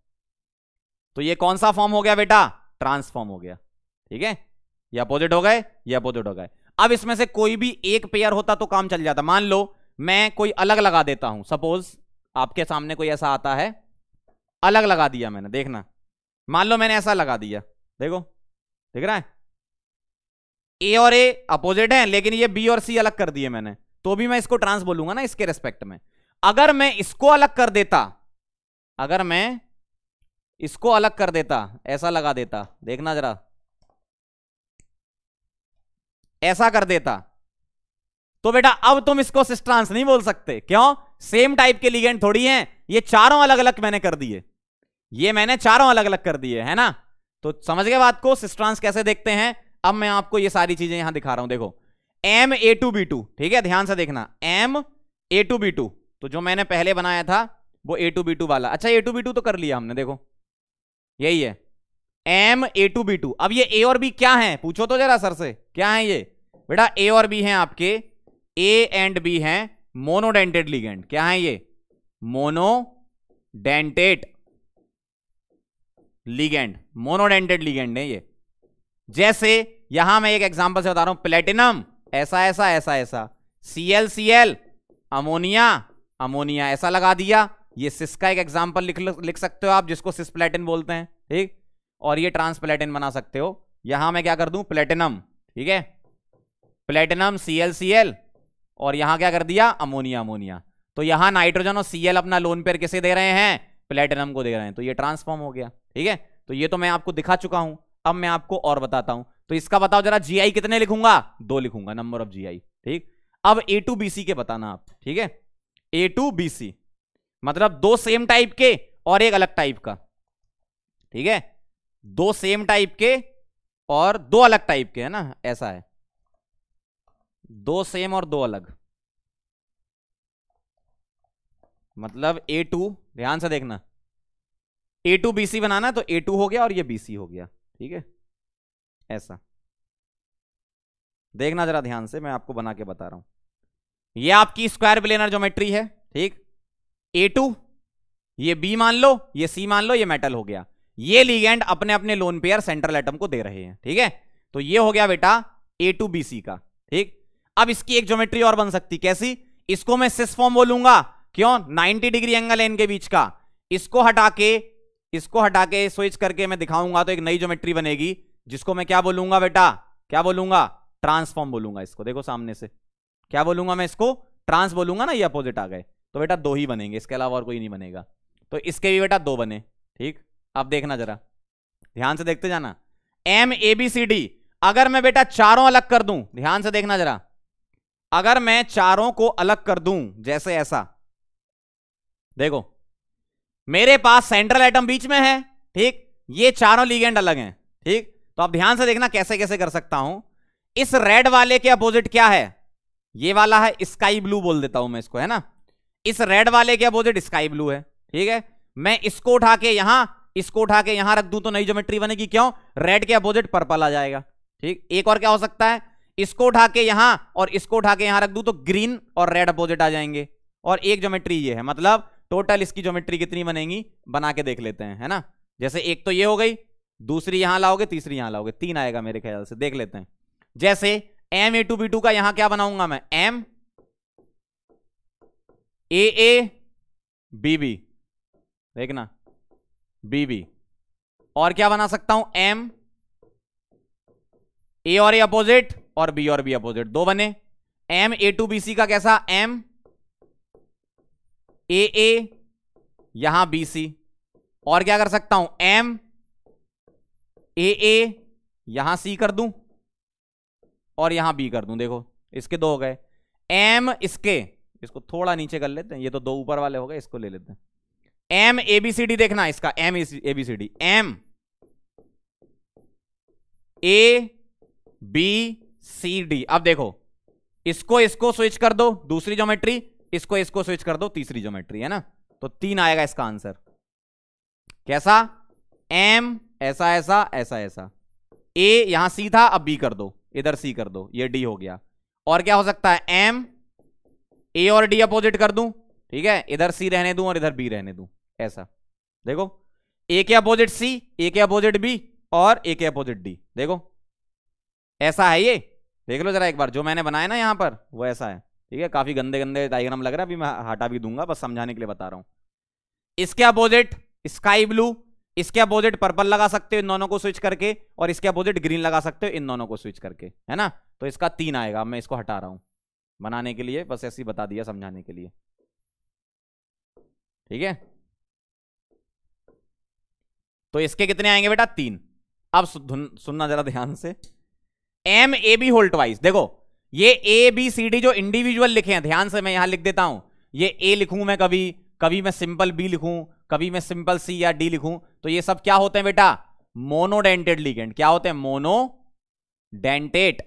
तो ये कौन सा फॉर्म हो गया बेटा ट्रांसफॉर्म हो गया ठीक है ये अपोजिट हो गए ये अपोजिट हो गए अब इसमें से कोई भी एक पेयर होता तो काम चल जाता मान लो मैं कोई अलग लगा देता हूं सपोज आपके सामने कोई ऐसा आता है अलग लगा दिया मैंने देखना मान लो मैंने ऐसा लगा दिया देखो देख रहा है ए और ए अपोजिट हैं लेकिन ये बी और सी अलग कर दिए मैंने तो भी मैं इसको ट्रांस बोलूंगा ना इसके रेस्पेक्ट में अगर मैं इसको अलग कर देता अगर मैं इसको अलग कर देता ऐसा लगा देता देखना जरा ऐसा कर देता तो बेटा अब तुम इसको सिस्ट्रांस नहीं बोल सकते क्यों सेम टाइप के लिगेंड थोड़ी हैं ये चारों अलग अलग मैंने कर दिए ये मैंने चारों अलग अलग कर दिए है ना तो समझ गए बात को सिस्ट्रांस कैसे देखते हैं अब मैं आपको ये सारी चीजें यहां दिखा रहा हूं देखो M A two B two ठीक है ध्यान से देखना M A two B two तो जो मैंने पहले बनाया था वो ए टू बी टू वाला अच्छा ए टू बी टू तो कर लिया हमने देखो यही है M A two B two अब ये ए और बी क्या है पूछो तो जरा सर से क्या है ये बेटा ए और बी हैं आपके ए एंड बी हैं मोनोडेंटेड लिगेंड क्या है ये मोनोडेंटेड लिगेंड मोनोडेंटेड लिगेंड है ये जैसे यहां मैं एक एग्जांपल से बता रहा हूं प्लेटिनम ऐसा ऐसा ऐसा ऐसा C L C L ammonia ammonia ऐसा लगा दिया ये सिस का एक एग्जाम्पल लिख लिख सकते हो आप जिसको सिस प्लेटिन बोलते हैं ठीक और ये ट्रांस प्लेटिन बना सकते हो यहां मैं क्या कर दू प्लेटिनम ठीक है प्लेटिनम सीएलसीएल और यहां क्या कर दिया अमोनिया अमोनिया तो यहां नाइट्रोजन और सीएल अपना लोन पेयर किसे दे रहे हैं प्लेटिनम को दे रहे हैं तो ये ट्रांसफॉर्म हो गया ठीक है तो ये तो मैं आपको दिखा चुका हूं अब मैं आपको और बताता हूं तो इसका बताओ जरा जीआई कितने लिखूंगा दो लिखूंगा नंबर ऑफ जीआई ठीक अब ए टू बी सी के बताना आप ठीक है ए टू बी सी मतलब दो सेम टाइप के और एक अलग टाइप का ठीक है दो सेम टाइप के और दो अलग टाइप के है ना ऐसा है दो सेम और दो अलग मतलब ए टू ध्यान से देखना ए टू बी सी बनाना तो ए टू हो गया और ये बी सी हो गया ठीक है ऐसा देखना जरा ध्यान से मैं आपको बना के बता रहा हूं ये आपकी स्क्वायर प्लेनर ज्योमेट्री है ठीक ए टू ये बी मान लो ये सी मान लो ये मेटल हो गया ये लीगेंड अपने अपने लोन पेयर सेंट्रल एटम को दे रहे हैं ठीक है तो ये हो गया बेटा ए टू बी सी का ठीक अब इसकी एक ज्योमेट्री और बन सकती कैसी इसको मैं सिस फॉर्म बोलूंगा क्यों 90 डिग्री एंगल है इनके बीच का इसको हटा के इसको हटा के स्विच करके मैं दिखाऊंगा तो एक नई ज्योमेट्री बनेगी जिसको मैं क्या बोलूंगा बेटा क्या बोलूंगा ट्रांसफॉर्म बोलूंगा इसको देखो सामने से क्या बोलूंगा मैं इसको ट्रांस बोलूंगा ना ये अपोजिट आ गए तो बेटा दो ही बनेंगे इसके अलावा और कोई नहीं बनेगा तो इसके भी बेटा दो बने ठीक अब देखना जरा ध्यान से देखते जाना M A B C D अगर मैं बेटा चारों अलग कर दूं ध्यान से देखना जरा अगर मैं चारों को अलग कर दूं जैसे ऐसा देखो मेरे पास सेंट्रल एटम बीच में है ठीक ये चारों लीगेंड अलग हैं ठीक तो आप ध्यान से देखना कैसे कैसे कर सकता हूं इस रेड वाले के अपोजिट क्या है ये वाला है स्काई ब्लू बोल देता हूं मैं इसको है ना इस रेड वाले के अपोजिट स्काई ब्लू है ठीक है मैं इसको उठा के यहां इसको उठा के यहां रख दूं तो नई ज्योमेट्री बनेगी क्यों रेड के अपोजिट पर्पल आ जाएगा ठीक एक और क्या हो सकता है इसको उठा के यहां और इसको उठा के यहां रख दू तो ग्रीन और रेड अपोजिट आ जाएंगे और एक ज्योमेट्री ये है मतलब टोटल इसकी ज्योमेट्री कितनी बनेगी बना के देख लेते हैं है ना जैसे एक तो ये हो गई दूसरी यहां लाओगे तीसरी यहां लाओगे तीन आएगा मेरे ख्याल से देख लेते हैं जैसे M A two B two का यहां क्या बनाऊंगा मैं M A A B B देखना बी बी और क्या बना सकता हूं एम ए और ए अपोजिट और बी और बी अपोजिट दो बने M A two B C का कैसा एम ए ए यहां बी सी और क्या कर सकता हूं एम ए ए यहां सी कर दूं और यहां बी कर दूं देखो इसके दो हो गए एम इसके इसको थोड़ा नीचे कर लेते हैं ये तो दो ऊपर वाले हो गए इसको ले लेते हैं M A B C D देखना इसका M A B C D M A B C D अब देखो इसको इसको स्विच कर दो दूसरी ज्योमेट्री इसको इसको स्विच कर दो तीसरी ज्योमेट्री है ना तो तीन आएगा इसका आंसर कैसा एम ऐसा ऐसा ऐसा ऐसा ए यहां सी था अब बी कर दो इधर सी कर दो ये डी हो गया और क्या हो सकता है एम ए और डी अपोजिट कर दूं ठीक है इधर सी रहने दूं और इधर बी रहने दूं ऐसा देखो ए के अपोजिट सी ए के अपोजिट बी और ए के अपोजिट डी देखो ऐसा है ये देख लो जरा एक बार जो मैंने बनाया ना यहाँ पर वो ऐसा है ठीक है काफी गंदे गंदे डायग्राम लग रहा है अभी मैं हटा भी दूंगा बस समझाने के लिए बता रहा हूँ इसके अपोजिट स्काई ब्लू इसके अपोजिट पर्पल लगा सकते हो इन दोनों को स्विच करके और इसके अपोजिट ग्रीन लगा सकते हो इन दोनों को स्विच करके है ना तो इसका तीन आएगा मैं इसको हटा रहा हूं बनाने के लिए बस ऐसे ही बता दिया समझाने के लिए ठीक है तो इसके कितने आएंगे बेटा तीन अब सुनना जरा ध्यान से M A B whole twice देखो ये ए बी सी डी जो इंडिविजुअल लिखे हैं ध्यान से मैं यहां लिख देता हूं ये ए लिखूं मैं कभी कभी मैं सिंपल बी लिखूं कभी मैं सिंपल सी या डी लिखूं तो ये सब क्या होते हैं बेटा मोनोडेंटेड लीगेंड क्या होते हैं मोनोडेंटेड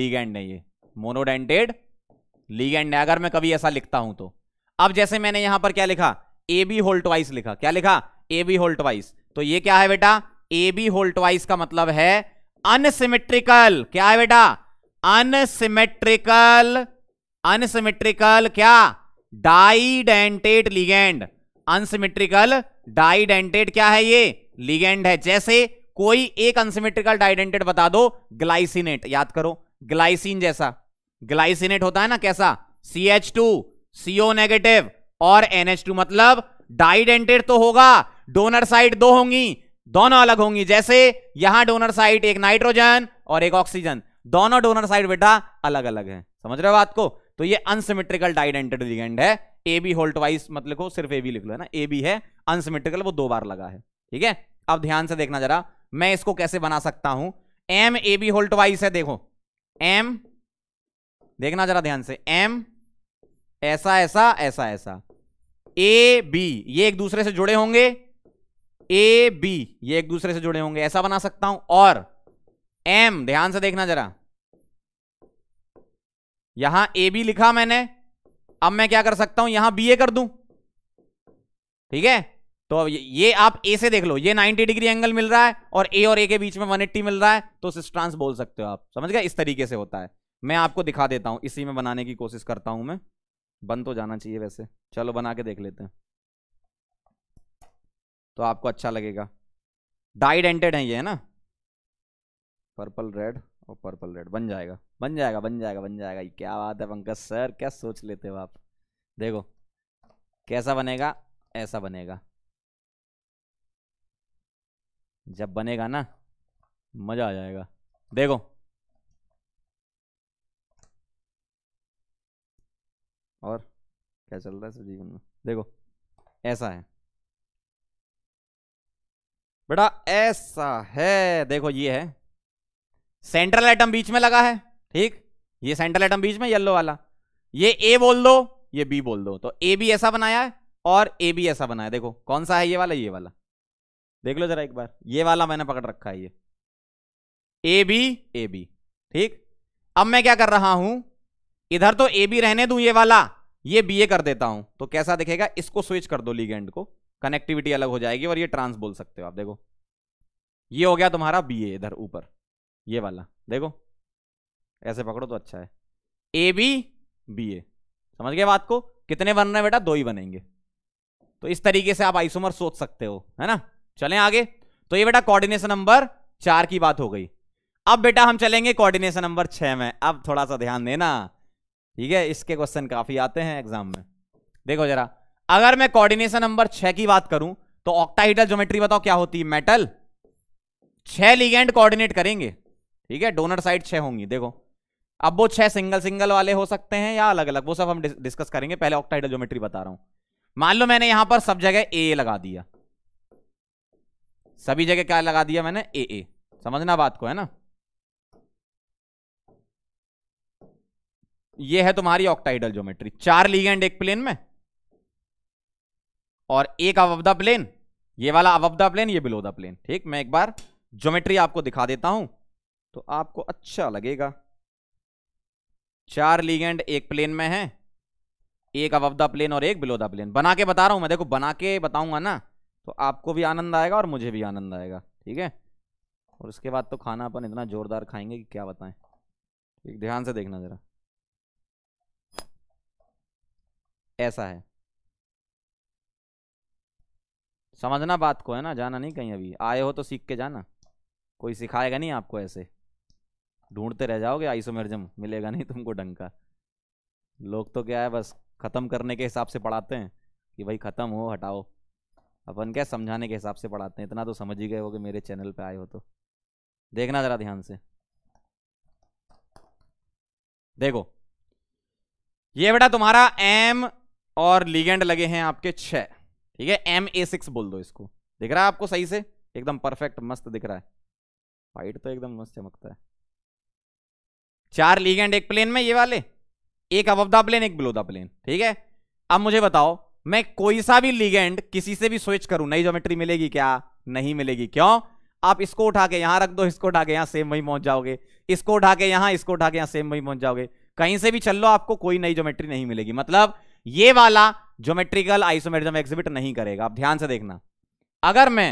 लीगेंड है ये मोनोडेंटेड लीगेंड है अगर मैं कभी ऐसा लिखता हूं तो अब जैसे मैंने यहां पर क्या लिखा ए बी होल्टवाइस लिखा क्या लिखा ए बी होल्टवाइस तो ये क्या है बेटा ए बी होल्टवाइस का मतलब है अनसिमेट्रिकल क्या है बेटा अनसिमेट्रिकल अनसिमेट्रिकल क्या डाइडेंटेड लिगेंड अनसिमेट्रिकल डाइडेंटेड क्या है ये लिगेंड है जैसे कोई एक अनसिमेट्रिकल डाइडेंटेड बता दो ग्लाइसिनेट याद करो ग्लाइसिन जैसा ग्लाइसिनेट होता है ना कैसा C H two CO negative और एनएच टू मतलब डाइडेंटेड तो होगा डोनर साइड दो होंगी दोनों अलग होंगी जैसे यहां डोनर साइट एक नाइट्रोजन और एक ऑक्सीजन दोनों डोनर साइट बेटा अलग अलग है समझ रहे हो बात को तो ये अनसिमेट्रिकल डाइडेंटेड लिगेंड है ए बी होल्ट वाइज मतलब को सिर्फ ए बी लिख लो है ना ए बी है अनसिमेट्रिकल वो दो बार लगा है ठीक है अब ध्यान से देखना जरा मैं इसको कैसे बना सकता हूं M A B whole twice है देखो एम देखना जरा ध्यान से एम ऐसा ऐसा ऐसा ऐसा ए बी ये एक दूसरे से जुड़े होंगे ए बी ये एक दूसरे से जुड़े होंगे ऐसा बना सकता हूं और एम ध्यान से देखना जरा यहां ए बी लिखा मैंने अब मैं क्या कर सकता हूं यहां बी ए कर दूं ठीक है तो ये आप ए से देख लो ये 90 डिग्री एंगल मिल रहा है और ए और ए के बीच में 180 मिल रहा है तो सिस्ट्रांस बोल सकते हो आप समझ गए इस तरीके से होता है मैं आपको दिखा देता हूं इसी में बनाने की कोशिश करता हूं मैं बंद तो जाना चाहिए वैसे चलो बना के देख लेते हैं तो आपको अच्छा लगेगा डाइड एंटेड है ये है ना पर्पल रेड और पर्पल रेड बन जाएगा बन जाएगा बन जाएगा बन जाएगा ये क्या बात है पंकज सर क्या सोच लेते हो आप देखो कैसा बनेगा ऐसा बनेगा जब बनेगा ना मजा आ जाएगा देखो और क्या चल रहा है सर जीवन में देखो ऐसा है बेटा ऐसा है देखो ये है सेंट्रल आइटम बीच में लगा है ठीक ये सेंट्रल आइटम बीच में येलो वाला ये ए बोल दो ये बी बोल दो तो ए बी ऐसा बनाया है और ए बी ऐसा बनाया देखो कौन सा है ये वाला ये वाला देख लो जरा एक बार ये वाला मैंने पकड़ रखा है ये ए बी ए बी ठीक अब मैं क्या कर रहा हूं इधर तो ए बी रहने दू ये वाला ये बी ए कर देता हूं तो कैसा दिखेगा इसको स्विच कर दो लीगेंड को कनेक्टिविटी अलग हो जाएगी और ये ट्रांस बोल सकते हो आप देखो ये हो गया तुम्हारा बी ए इधर ऊपर ये वाला देखो ऐसे पकड़ो तो अच्छा है ए बी बी ए समझ गए बात को कितने बन रहे हैं बेटा दो ही बनेंगे तो इस तरीके से आप आइसोमर सोच सकते हो है ना चलें आगे तो ये बेटा कोऑर्डिनेशन नंबर चार की बात हो गई अब बेटा हम चलेंगे कोऑर्डिनेशन नंबर छह में अब थोड़ा सा ध्यान देना ठीक है इसके क्वेश्चन काफी आते हैं एग्जाम में देखो जरा अगर मैं कोऑर्डिनेशन नंबर छह की बात करूं तो ऑक्टाइडल ज्योमेट्री बताओ क्या होती है मेटल छह लिगेंड कोऑर्डिनेट करेंगे ठीक है डोनर साइड छह होंगी देखो अब वो छह सिंगल सिंगल वाले हो सकते हैं या अलग अलग वो सब हम डिस्कस करेंगे पहले ऑक्टाइडल ज्योमेट्री बता रहा हूं मान लो मैंने यहां पर सब जगह ए लगा दिया सभी जगह क्या लगा दिया मैंने ए ए समझना बात को है ना ये है तुम्हारी ऑक्टाइडल ज्योमेट्री चार लिगेंड एक प्लेन में और एक अब द प्लेन ये वाला अब द प्लेन ये बिलो द प्लेन ठीक मैं एक बार ज्योमेट्री आपको दिखा देता हूं तो आपको अच्छा लगेगा चार लीगेंड एक प्लेन में है एक अब द प्लेन और एक बिलो द प्लेन बना के बता रहा हूं मैं देखो बना के बताऊंगा ना तो आपको भी आनंद आएगा और मुझे भी आनंद आएगा ठीक है और उसके बाद तो खाना अपन इतना जोरदार खाएंगे कि क्या बताएं ठीक ध्यान से देखना जरा ऐसा है समझना बात को है ना जाना नहीं कहीं अभी आए हो तो सीख के जाना कोई सिखाएगा नहीं आपको ऐसे ढूंढते रह जाओगे आइसोमर्जम मिलेगा नहीं तुमको ढंग का लोग तो क्या है बस ख़त्म करने के हिसाब से पढ़ाते हैं कि भाई ख़त्म हो हटाओ अपन क्या समझाने के हिसाब से पढ़ाते हैं इतना तो समझ ही गए हो कि मेरे चैनल पे आए हो तो देखना ज़रा ध्यान से देखो ये बेटा तुम्हारा एम और लीगेंड लगे हैं आपके छः ठीक है एम ए सिक्स बोल दो इसको दिख रहा है आपको सही से एकदम परफेक्ट मस्त दिख रहा है फाइट तो एकदम मस्त चमकता है चार लीगेंड एक प्लेन में ये वाले एक अब द प्लेन एक बिलो द प्लेन ठीक है अब मुझे बताओ मैं कोई सा भी लीगेंड किसी से भी स्विच करूं नई ज्योमेट्री मिलेगी क्या नहीं मिलेगी क्यों आप इसको उठा के यहां रख दो इसको उठा के यहां सेम वही पहुंच जाओगे इसको उठा के यहां इसको उठा के यहां सेम वही पहुंच जाओगे कहीं से भी चल लो आपको कोई नई ज्योमेट्री नहीं मिलेगी मतलब ये वाला ज्योमेट्रिकल आइसोमेरिज्म एग्जिबिट नहीं करेगा आप ध्यान से देखना अगर मैं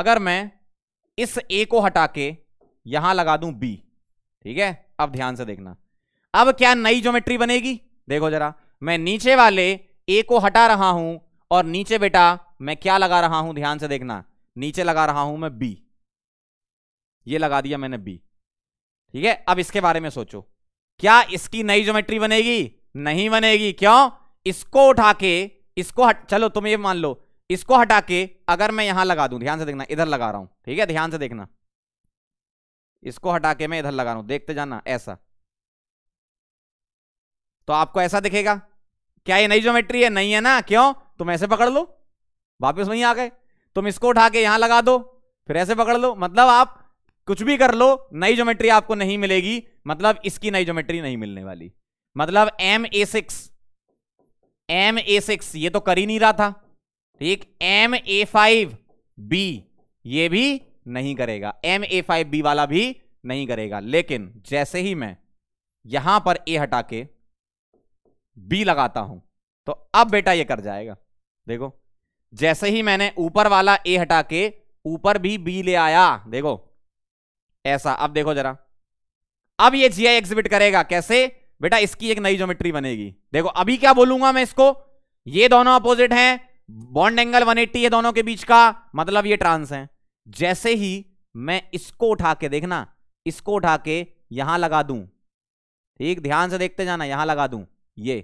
अगर मैं इस ए को हटा के यहां लगा दूं बी ठीक है अब ध्यान से देखना अब क्या नई ज्योमेट्री बनेगी देखो जरा मैं नीचे वाले ए को हटा रहा हूं और नीचे बेटा मैं क्या लगा रहा हूं ध्यान से देखना नीचे लगा रहा हूं मैं बी ये लगा दिया मैंने बी ठीक है अब इसके बारे में सोचो क्या इसकी नई ज्योमेट्री बनेगी नहीं बनेगी क्यों इसको उठा के इसको हट चलो तुम ये मान लो इसको हटा के अगर मैं यहां लगा दूं ध्यान से देखना इधर लगा रहा हूं ठीक है ध्यान से देखना इसको हटा के मैं इधर लगा रहा हूं देखते जाना ऐसा तो आपको ऐसा दिखेगा क्या ये नई ज्योमेट्री है नहीं है ना क्यों तुम ऐसे पकड़ लो वापस वहीं आ गए तुम इसको उठा के यहां लगा दो फिर ऐसे पकड़ लो मतलब आप कुछ भी कर लो नई ज्योमेट्री आपको नहीं मिलेगी मतलब इसकी नई ज्योमेट्री नहीं मिलने वाली मतलब M A six M A six ये तो कर ही नहीं रहा था ठीक एम ए फाइव बी ये भी नहीं करेगा एम ए फाइव बी वाला भी नहीं करेगा लेकिन जैसे ही मैं यहां पर ए हटा के बी लगाता हूं तो अब बेटा ये कर जाएगा देखो जैसे ही मैंने ऊपर वाला ए हटा के ऊपर भी बी ले आया देखो ऐसा अब देखो जरा अब ये जिया एग्जिबिट करेगा कैसे बेटा इसकी एक नई ज्योमेट्री बनेगी देखो अभी क्या बोलूंगा मैं इसको ये दोनों अपोजिट हैं बॉन्ड एंगल 180 है दोनों के बीच का मतलब ये ट्रांस है जैसे ही मैं इसको उठा के देखना इसको उठा के यहां लगा दू ठीक ध्यान से देखते जाना यहां लगा दू ये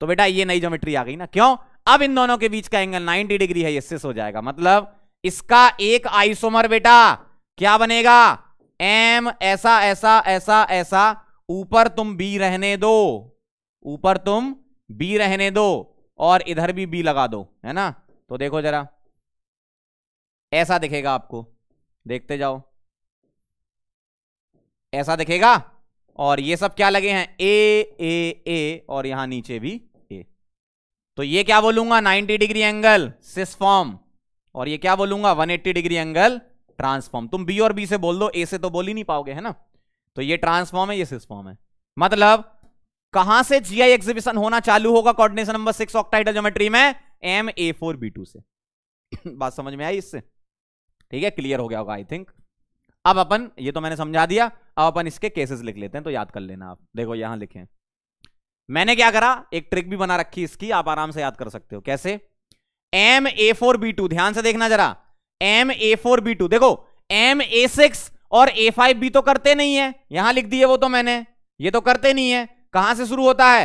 तो बेटा ये नई ज्योमेट्री आ गई ना क्यों अब इन दोनों के बीच का एंगल 90 डिग्री है ये हो जाएगा मतलब इसका एक आइसोमर बेटा क्या बनेगा एम ऐसा ऐसा ऐसा ऐसा ऊपर तुम बी रहने दो ऊपर तुम बी रहने दो और इधर भी बी लगा दो है ना तो देखो जरा ऐसा दिखेगा आपको देखते जाओ ऐसा दिखेगा और ये सब क्या लगे हैं ए ए ए और यहां नीचे भी ए तो ये क्या बोलूंगा 90 डिग्री एंगल सिस फॉर्म और ये क्या बोलूंगा 180 डिग्री एंगल ट्रांसफॉर्म तुम बी और बी से बोल दो ए से तो बोल ही नहीं पाओगे है ना तो ये ट्रांसफॉर्म है ये सिस फॉर्म है मतलब कहां से जीआई एग्जीबिशन होना चालू होगा coordination number six octahedral geometry में M A four B two से बात समझ में आई इससे ठीक है क्लियर हो गया होगा आई थिंक अब अपन ये तो मैंने समझा दिया अब अपन इसके केसेस लिख लेते हैं तो याद कर लेना आप देखो यहां लिखे मैंने क्या करा एक ट्रिक भी बना रखी इसकी आप आराम से याद कर सकते हो कैसे M A four B two ध्यान से देखना जरा M A four B two देखो एम ए सिक्स और ए फाइव भी तो करते नहीं है यहां लिख दिए वो तो मैंने ये तो करते नहीं है कहां से शुरू होता है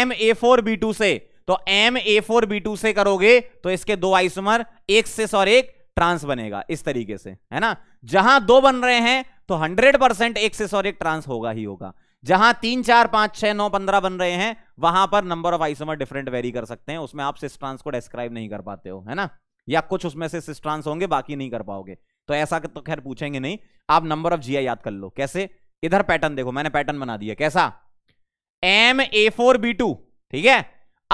M A four B two से तो M A four B two से करोगे तो इसके दो आइसोमर एक सेस और एक ट्रांस बनेगा इस तरीके से है ना जहां दो बन रहे हैं तो हंड्रेड परसेंट एक सेस और एक ट्रांस होगा ही होगा जहां तीन चार पांच छह नौ पंद्रह बन रहे हैं वहां पर number of isomer different vary कर सकते हैं उसमें आप सिस ट्रांस को डिस्क्राइब नहीं कर पाते हो है ना या कुछ उसमें से सिस ट्रांस होंगे बाकी नहीं कर पाओगे तो ऐसा तो खैर पूछेंगे नहीं आप नंबर ऑफ जी याद कर लो कैसे इधर पैटर्न देखो मैंने पैटर्न बना दिया कैसा M A four B two ठीक है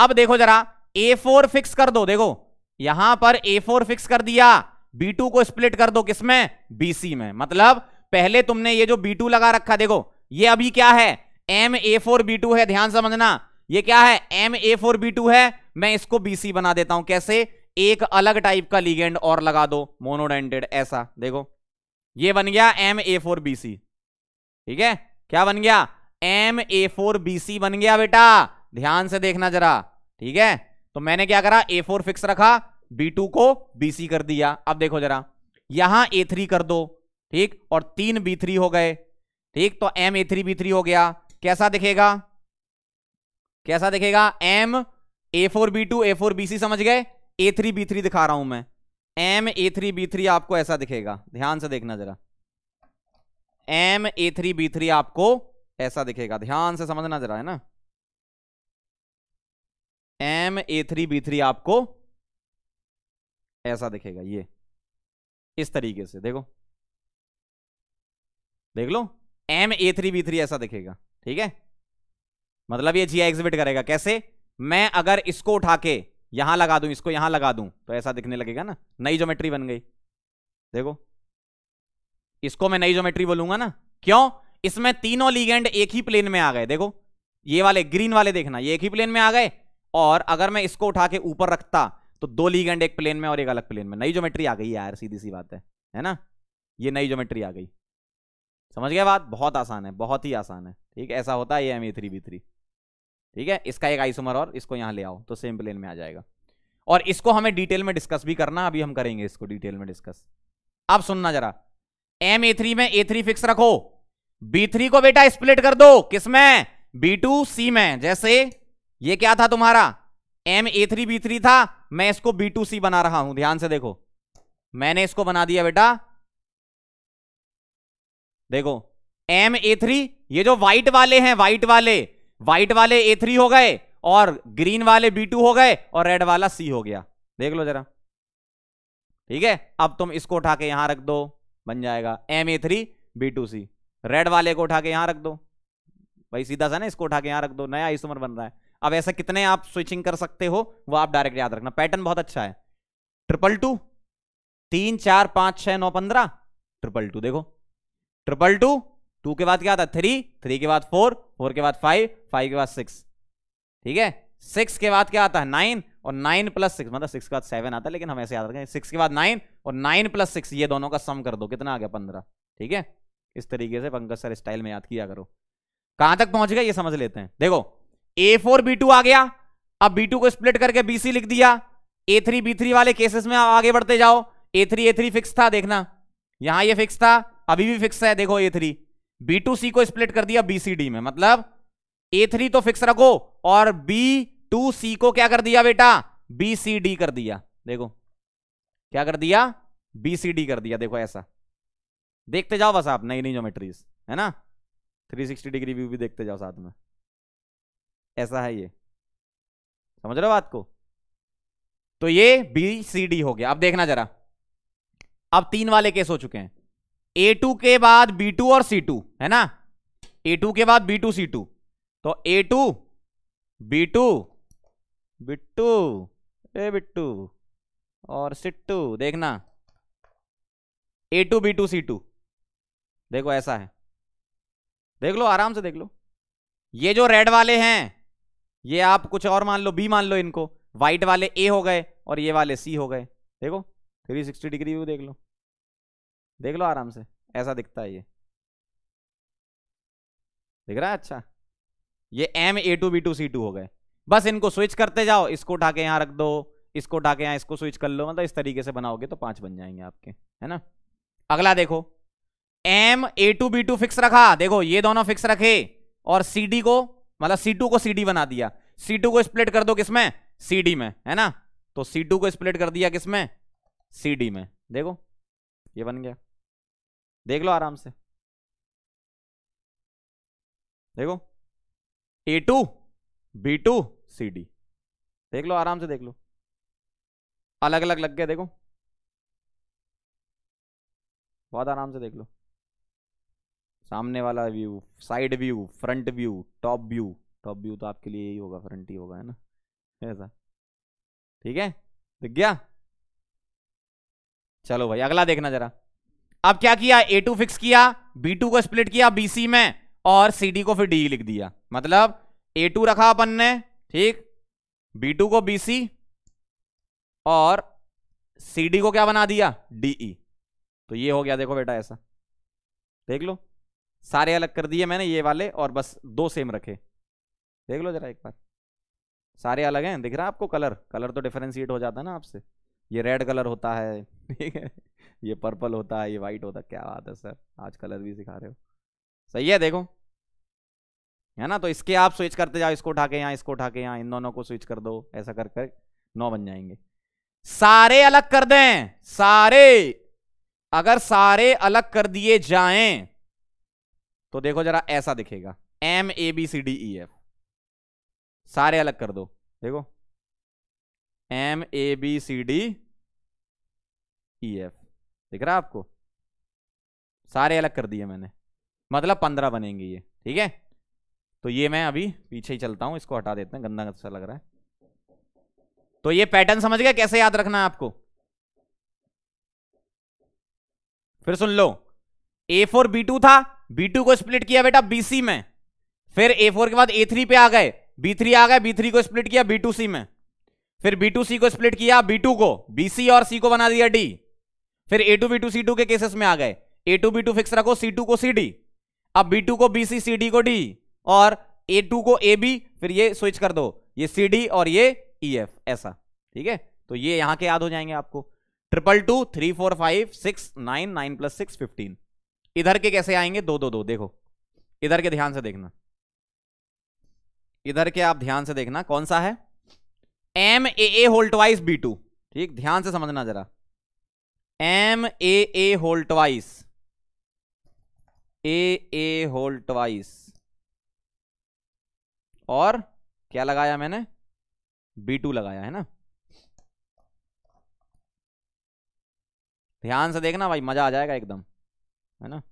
अब देखो जरा ए फोर फिक्स कर दो देखो यहां पर ए फोर फिक्स कर दिया बी टू को स्प्लिट कर दो किसमें बीसी में मतलब पहले तुमने ये जो बी टू लगा रखा देखो ये अभी क्या है M A four B two है ध्यान समझना ये क्या है M A four B two है मैं इसको बीसी बना देता हूं कैसे एक अलग टाइप का लीगेंड और लगा दो मोनोडेंटेड ऐसा देखो ये बन गया M A four B C ठीक है क्या बन गया M A four B C बन गया बेटा ध्यान से देखना जरा ठीक है तो मैंने क्या करा ए फोर फिक्स रखा बी टू को बी सी कर दिया अब देखो जरा यहां ए थ्री कर दो ठीक और तीन बी थ्री हो गए ठीक तो M A three B three हो गया कैसा दिखेगा कैसा दिखेगा M A four B two A four B C समझ गए ए थ्री बी थ्री दिखा रहा हूं मैं M A three B three आपको ऐसा दिखेगा ध्यान से देखना जरा M A three B three आपको ऐसा दिखेगा ध्यान से समझना जरा है ना M A three B three आपको ऐसा दिखेगा ये इस तरीके से देखो देख लो M A three B three ऐसा दिखेगा ठीक है मतलब ये जी एग्जिबिट करेगा कैसे मैं अगर इसको उठा के यहां लगा दू इसको यहां लगा दू तो ऐसा दिखने लगेगा ना नई ज्योमेट्री बन गई देखो इसको मैं नई ज्योमेट्री बोलूंगा ना क्यों इसमें तीनों लीगेंड एक ही प्लेन में आ गए देखो ये वाले ग्रीन वाले देखना ये एक ही प्लेन में आ गए और अगर मैं इसको उठा के ऊपर रखता तो दो लीगेंड एक प्लेन में और एक अलग प्लेन में नई ज्योमेट्री आ गई यार सीधी सी बात है है ना ये नई ज्योमेट्री आ गई समझ गया बात बहुत आसान है बहुत ही आसान है ठीक ऐसा होता है ये M A three B three ठीक है इसका एक आइसोमर और इसको यहां ले आओ तो सेम प्लेन में आ जाएगा और इसको हमें डिटेल में डिस्कस भी करना अभी हम करेंगे इसको डिटेल में डिस्कस अब सुनना जरा एम ए थ्री में ए थ्री फिक्स रखो बी थ्री को बेटा स्प्लिट कर दो किसमें बी टू सी में जैसे ये क्या था तुम्हारा M A three B three था मैं इसको बी टू सी बना रहा हूं ध्यान से देखो मैंने इसको बना दिया बेटा देखो एम ए थ्री ये जो व्हाइट वाले हैं व्हाइट वाले व्हाइट वाले ए थ्री हो गए और ग्रीन वाले बी टू हो गए और रेड वाला सी हो गया देख लो जरा ठीक है अब तुम इसको उठा के यहां रख दो बन जाएगा M A three B two C red वाले को उठा के यहां रख दो भाई सीधा सा ना इसको उठा के यहां रख दो नया उम्र बन रहा है अब ऐसा कितने आप स्विचिंग कर सकते हो वो आप डायरेक्ट याद रखना पैटर्न बहुत अच्छा है ट्रिपल टू तीन चार पांच छह नौ पंद्रह ट्रिपल टू देखो ट्रिपल टू टू के बाद क्या आता है थ्री थ्री के बाद फोर फोर के बाद फाइव फाइव के बाद सिक्स ठीक है सिक्स के बाद क्या आता है नाइन और नाइन प्लस सिक्स मतलब सिक्स के बाद सेवन आता है लेकिन हम ऐसे याद रखें सिक्स के बाद नाइन और नाइन प्लस सिक्स ये दोनों का सम कर दो कितना आ गया पंद्रह ठीक है इस तरीके से पंकज सर स्टाइल में याद किया करो कहां तक पहुंच गए ये समझ लेते हैं देखो ए फोर बी टू आ गया अब बी टू को स्प्लिट करके बी सी लिख दिया ए थ्री बी थ्री वाले केसेस में आगे बढ़ते जाओ A three A three fix था देखना यहां ये फिक्स था अभी भी फिक्स है देखो A three B two C को स्प्लिट कर दिया बी सी डी में मतलब ए थ्री तो फिक्स रखो और बी टू सी को क्या कर दिया बेटा बी सी डी कर दिया देखो क्या कर दिया बी सी डी कर दिया देखो ऐसा देखते जाओ बस आप नई नई जोमेट्रीज है ना 360 डिग्री व्यू भी देखते जाओ साथ में ऐसा है ये समझ रहे हो बात को तो ये बी सी डी हो गया अब देखना जरा अब तीन वाले केस हो चुके हैं ए टू के बाद बी टू और सी टू है ना ए टू के बाद बी टू सी टू तो A two B two B two A B two और सिट्टू देखना A two B two C two देखो ऐसा है देख लो आराम से देख लो ये जो रेड वाले हैं ये आप कुछ और मान लो बी मान लो इनको वाइट वाले ए हो गए और ये वाले सी हो गए देखो 360 डिग्री व्यू देख लो देख लो आराम से ऐसा दिखता है ये दिख रहा है अच्छा ये M A two B two C two हो गए बस इनको स्विच करते जाओ इसको उठा के यहां रख दो इसको उठा के यहां इसको स्विच कर लो मतलब इस तरीके से बनाओगे तो पांच बन जाएंगे आपके है ना अगला देखो M A two B two fix रखा देखो ये दोनों फिक्स रखे और सी डी को मतलब सी टू को सी डी बना दिया सी टू को स्प्लिट कर दो किसमें सी डी में है ना तो सी टू को स्प्लिट कर दिया किसमें सी डी में देखो ये बन गया देख लो आराम से देखो A two B two C D देख लो आराम से देख लो अलग अलग लग गए देखो बहुत आराम से देख लो सामने वाला view side view front view top view top view तो आपके लिए यही होगा फ्रंट ही होगा है ना ऐसा ठीक है दिख गया चलो भाई अगला देखना जरा अब क्या किया ए टू फिक्स किया बी टू को स्प्लिट किया बी सी में और सी डी को फिर डी e लिख दिया मतलब ए टू रखा अपन ने ठीक बी टू को बी सी और सी डी को क्या बना दिया डी ई e। तो ये हो गया देखो बेटा ऐसा देख लो सारे अलग कर दिए मैंने ये वाले और बस दो सेम रखे देख लो जरा एक बार सारे अलग हैं दिख रहा है आपको कलर कलर तो डिफरेंशिएट हो जाता है ना आपसे ये रेड कलर होता है ठीक है ये पर्पल होता है ये वाइट होता है क्या बात है सर आज कलर भी सिखा रहे हो सही है देखो है ना तो इसके आप स्विच करते जाओ इसको उठा के यहाँ इसको उठा के यहाँ इन दोनों को स्विच कर दो ऐसा कर कर नौ बन जाएंगे सारे अलग कर दें सारे अगर सारे अलग कर दिए जाएं तो देखो जरा ऐसा दिखेगा M A B C D E F सारे अलग कर दो देखो M A B C D E F दिख रहा है आपको सारे अलग कर दिए मैंने मतलब पंद्रह बनेंगे ये ठीक है तो ये मैं अभी पीछे ही चलता हूँ इसको हटा देते हैं गंदा अच्छा लग रहा है तो ये पैटर्न समझ गया कैसे याद रखना है आपको फिर सुन लो ए फोर बी टू था बी टू को स्प्लिट किया बेटा बी सी में फिर ए फोर के बाद ए थ्री पे आ गए बी थ्री आ गए बी थ्री को स्प्लिट किया बी टू सी में फिर बी टू सी को स्प्लिट किया बी टू को बी सी और सी को बना दिया डी फिर A two B two C two के केसेस में आ गए A two B two fix रखो सी टू को सी डी अब बी टू को बी सी सी डी को डी और ए टू को ए बी फिर ये स्विच कर दो ये सी डी और ये ई e एफ ऐसा ठीक है तो ये यहां के याद हो जाएंगे आपको triple two three four five six nine nine plus six fifteen इधर के कैसे आएंगे दो दो दो देखो इधर के ध्यान से देखना इधर के आप ध्यान से देखना कौन सा है M A A wise B two ठीक ध्यान से समझना जरा M A A whole twice A A whole twice और क्या लगाया मैंने बी टू लगाया है ना ध्यान से देखना भाई मजा आ जाएगा एकदम है ना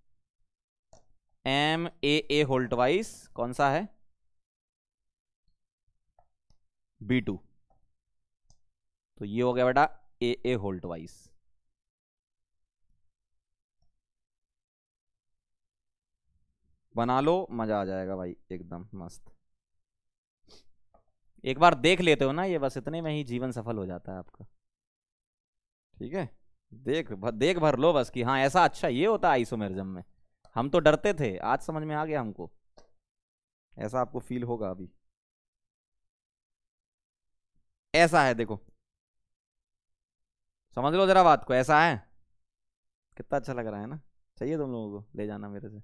M A A whole twice कौन सा है बी टू तो ये हो गया बेटा ए ए होल्टवाइस बना लो मज़ा आ जाएगा भाई एकदम मस्त एक बार देख लेते हो ना ये बस इतने में ही जीवन सफल हो जाता है आपका ठीक है देख देख भर लो बस कि हाँ ऐसा अच्छा ये होता है आइसोमेरिज्म में हम तो डरते थे आज समझ में आ गया हमको ऐसा आपको फील होगा अभी ऐसा है देखो समझ लो जरा बात को ऐसा है कितना अच्छा लग रहा है ना चाहिए तुम लोगों को ले जाना मेरे से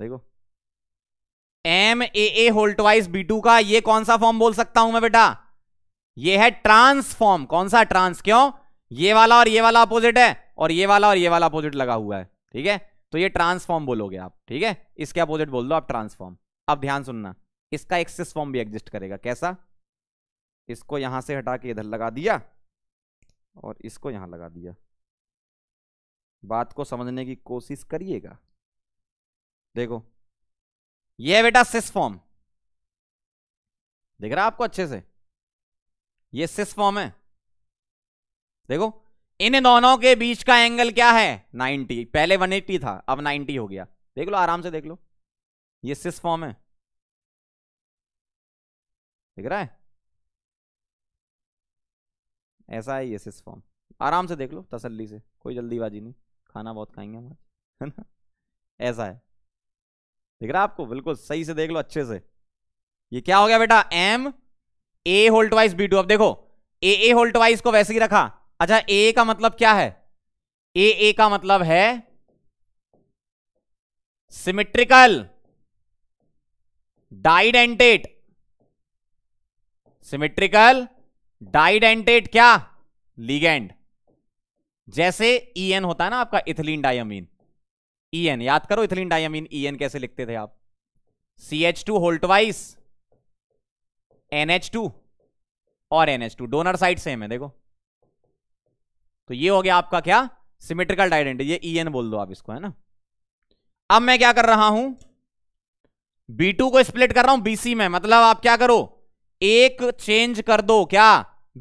देखो M A A whole twice B two का ये कौन सा फॉर्म बोल सकता हूं मैं बेटा ये है ट्रांसफॉर्म कौन सा ट्रांस क्यों ये वाला और ये वाला अपोजिट है और ये वाला और ये वाला अपोजिट लगा हुआ है ठीक है तो ये ट्रांसफॉर्म बोलोगे आप ठीक है इसके अपोजिट बोल दो आप ट्रांसफॉर्म अब ध्यान सुनना इसका एक्सिस फॉर्म भी एग्जिस्ट करेगा कैसा इसको यहां से हटा के इधर लगा दिया और इसको यहां लगा दिया बात को समझने की कोशिश करिएगा देखो ये बेटा सिस फॉर्म दिख रहा आपको अच्छे से ये सिस फॉर्म है देखो इन दोनों के बीच का एंगल क्या है 90 पहले 180 था अब 90 हो गया देख लो आराम से देख लो ये सिस फॉर्म है दिख रहा है ऐसा है ये सिस फॉर्म आराम से देख लो तसल्ली से कोई जल्दीबाजी नहीं खाना बहुत खाएंगे हम ऐसा है दिख रहा है आपको बिल्कुल सही से देख लो अच्छे से ये क्या हो गया बेटा M A whole twice B two अब देखो ए ए होल ट्वाइस को वैसे ही रखा अच्छा ए का मतलब क्या है ए ए का मतलब है सिमेट्रिकल डाइडेंटेट सिमेट्रिकल डाइडेंटेट क्या लीगेंड जैसे ई e एन होता है ना आपका ethylenediamine E e N याद करो ethylenediamine E e N कैसे लिखते थे आप C H two whole twice N H two और N H two donor side same है देखो तो ये हो गया आपका क्या सिमेट्रिकल डाइडेंट ये ई e एन बोल दो आप इसको है ना अब मैं क्या कर रहा हूं बी टू को स्प्लिट कर रहा हूं बीसी में मतलब आप क्या करो एक चेंज कर दो क्या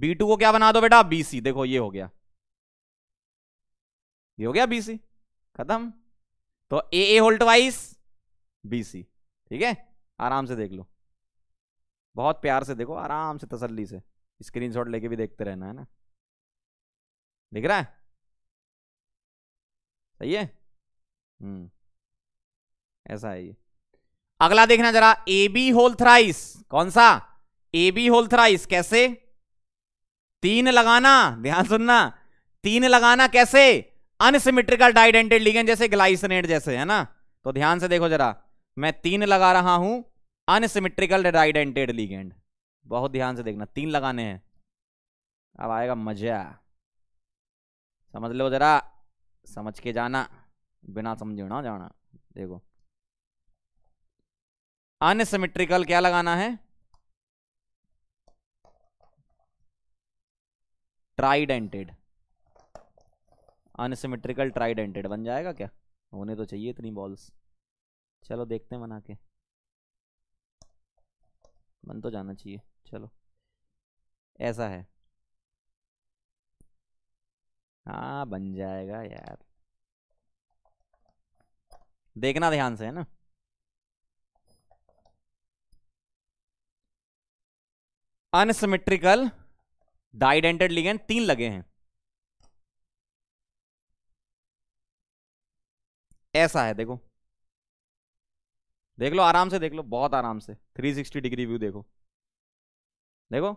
बी टू को क्या बना दो बेटा बीसी देखो ये हो गया ये हो गया बीसी खत्म तो A A whole twice B C ठीक है आराम से देख लो बहुत प्यार से देखो आराम से तसल्ली से स्क्रीनशॉट लेके भी देखते रहना है ना दिख रहा है सही है हम्म ऐसा है ये अगला देखना जरा ए बी होल थ्राइस कौन सा ए बी होल थ्राइस कैसे तीन लगाना ध्यान सुनना तीन लगाना कैसे अनसिमेट्रिकल डाइडेंटेड लिगेंड जैसे ग्लाइसनेट जैसे है ना तो ध्यान से देखो जरा मैं तीन लगा रहा हूं अनसिमेट्रिकल डाइडेंटेड लिगेंड बहुत ध्यान से देखना तीन लगाने हैं अब आएगा मजा समझ लो जरा समझ के जाना बिना समझे ना जाना देखो अनसिमेट्रिकल क्या लगाना है ट्राइडेंटेड अनसिमेट्रिकल ट्राइडेंटेड बन जाएगा क्या होने तो चाहिए इतनी बॉल्स चलो देखते हैं बना के बन तो जाना चाहिए चलो ऐसा है हाँ बन जाएगा यार देखना ध्यान से है ना अनसिमेट्रिकल डाइडेंटेड लिगेंड तीन लगे हैं ऐसा है देखो देख लो आराम से देख लो बहुत आराम से 360 डिग्री व्यू देखो देखो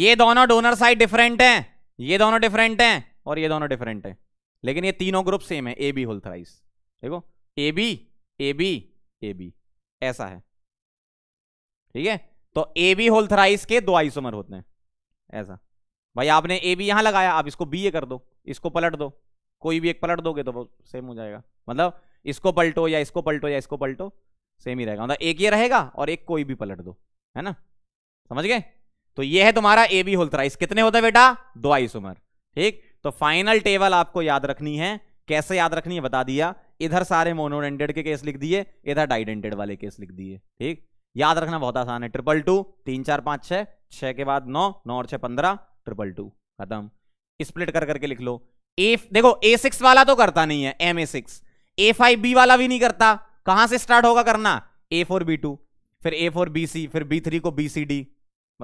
ये दोनों डोनर साइड डिफरेंट हैं ये दोनों डिफरेंट हैं और ये दोनों डिफरेंट हैं लेकिन ये तीनों ग्रुप सेम है ए बी थ्राइस देखो A B A B A B ऐसा है ठीक है तो ए बी थ्राइस के दो आइसोमर होते हैं ऐसा भाई आपने ए बी यहां लगाया आप इसको बी ए कर दो इसको पलट दो कोई भी एक पलट दोगे तो वो सेम हो जाएगा मतलब इसको पलटो या इसको पलटो या इसको पलटो सेम ही रहेगा मतलब एक ये रहेगा और एक कोई भी पलट दो है ना समझ गए तो ये है तुम्हारा ए बी होल्थराइस कितने होता है बेटा दो आइसोमर ठीक तो फाइनल टेबल आपको याद रखनी है कैसे याद रखनी है बता दिया इधर सारे मोनोडेंटेड के केस लिख दिए इधर डाइडेंटेड वाले केस लिख दिए ठीक याद रखना बहुत आसान है ट्रिपल टू तीन चार पांच छह छह के बाद नौ नौ और छह पंद्रह ट्रिपल टू खत्म स्प्लिट कर करके लिख लो ए देखो ए सिक्स वाला तो करता नहीं है M A six A five B वाला भी नहीं करता कहां से स्टार्ट होगा करना ए फोर बी टू फिर ए फोर बी सी फिर बी थ्री को B C D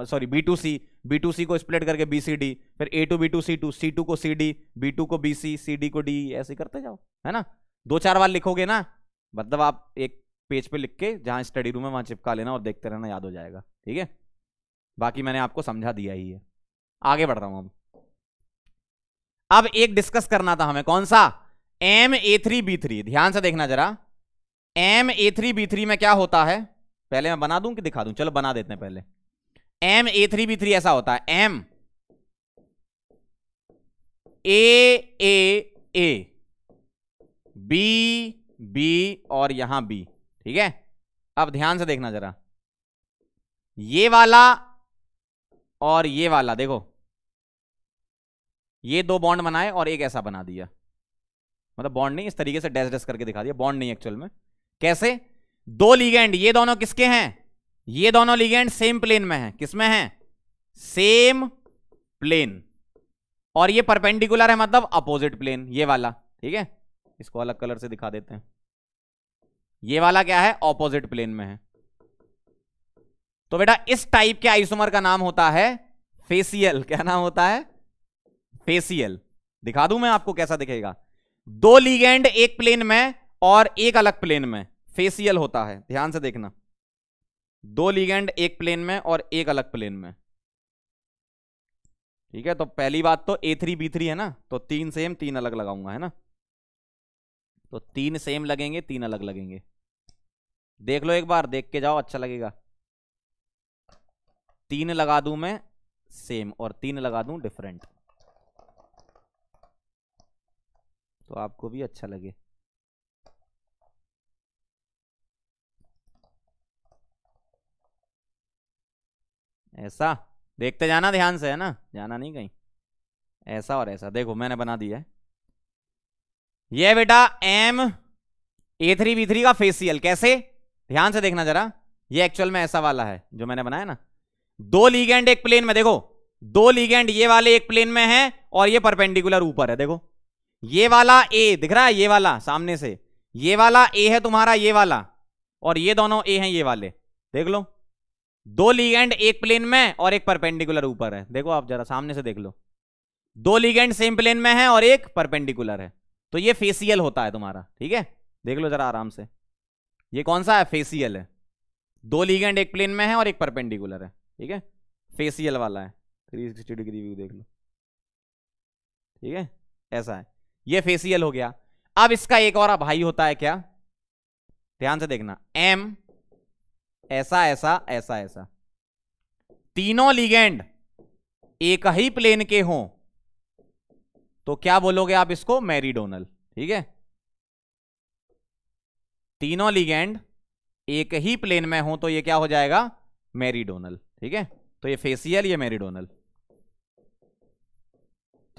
sorry B two C B two C को स्प्लिट करके बी सी डी फिर A two B two C two C two को सी डी बी टू को बी सी सी डी को डी ऐसे करते जाओ है ना दो चार बार लिखोगे ना मतलब आप एक पेज पे लिख के जहां स्टडी रूम है वहां चिपका लेना और देखते रहना याद हो जाएगा ठीक है बाकी मैंने आपको समझा दिया ही है आगे बढ़ रहा हूं अब अब एक डिस्कस करना था हमें कौन सा M A three B three ध्यान से देखना जरा M A three B three में क्या होता है पहले मैं बना दूं कि दिखा दूं चलो बना देते हैं पहले M A three B three ऐसा होता है M A A A B B और यहां बी ठीक है अब ध्यान से देखना जरा ये वाला और ये वाला देखो ये दो बॉन्ड बनाए और एक ऐसा बना दिया मतलब बॉन्ड नहीं इस तरीके से डैश डैश करके दिखा दिया बॉन्ड नहीं एक्चुअल में कैसे दो लीगेंड ये दोनों किसके हैं ये दोनों लीगेंड सेम प्लेन में हैं किसमें हैं सेम प्लेन और ये परपेंडिकुलर है मतलब अपोजिट प्लेन ये वाला ठीक है इसको अलग कलर से दिखा देते हैं ये वाला क्या है ऑपोजिट प्लेन में है तो बेटा इस टाइप के आइसोमर का नाम होता है फेसियल क्या नाम होता है फेसियल दिखा दूं मैं आपको कैसा दिखेगा दो लीगेंड एक प्लेन में और एक अलग प्लेन में फेसियल होता है ध्यान से देखना दो लीगेंड एक प्लेन में और एक अलग प्लेन में ठीक है तो पहली बात तो ए थ्री बी थ्री है ना तो तीन सेम तीन अलग लगाऊंगा है ना तो तीन सेम लगेंगे तीन अलग लगेंगे देख लो एक बार देख के जाओ अच्छा लगेगा तीन लगा दूं मैं सेम और तीन लगा दूं डिफरेंट तो आपको भी अच्छा लगे ऐसा देखते जाना ध्यान से है ना जाना नहीं कहीं ऐसा और ऐसा देखो मैंने बना दिया है ये बेटा M A three B three का फेसियल कैसे ध्यान से देखना जरा ये एक्चुअल में ऐसा वाला है जो मैंने बनाया ना दो लीगेंड एक प्लेन में देखो दो लीगेंड ये वाले एक प्लेन में है और ये परपेंडिकुलर ऊपर है देखो ये वाला ए दिख रहा है ये वाला सामने से ये वाला ए है तुम्हारा ये वाला और ये दोनों ए हैं ये वाले देख लो दो लीगेंड एक प्लेन में और एक परपेंडिकुलर ऊपर है देखो आप जरा सामने से देख लो दो लीगेंड सेम प्लेन में है और एक परपेंडिकुलर है तो ये फेसियल होता है तुम्हारा ठीक है देख लो जरा आराम से ये कौन सा है फेसियल है दो लीगेंड एक प्लेन में है और एक परपेंडिकुलर है ठीक है फेसियल वाला है थ्री सिक्सटी डिग्री व्यू देख लो ठीक है ऐसा है ये फेसियल हो गया अब इसका एक और भाई होता है क्या ध्यान से देखना एम ऐसा ऐसा ऐसा ऐसा तीनों लिगेंड एक ही प्लेन के हों तो क्या बोलोगे आप इसको मैरीडोनल ठीक है तीनों लिगेंड एक ही प्लेन में हो तो ये क्या हो जाएगा मैरिडोनल ठीक है तो ये फेसियल ये मैरिडोनल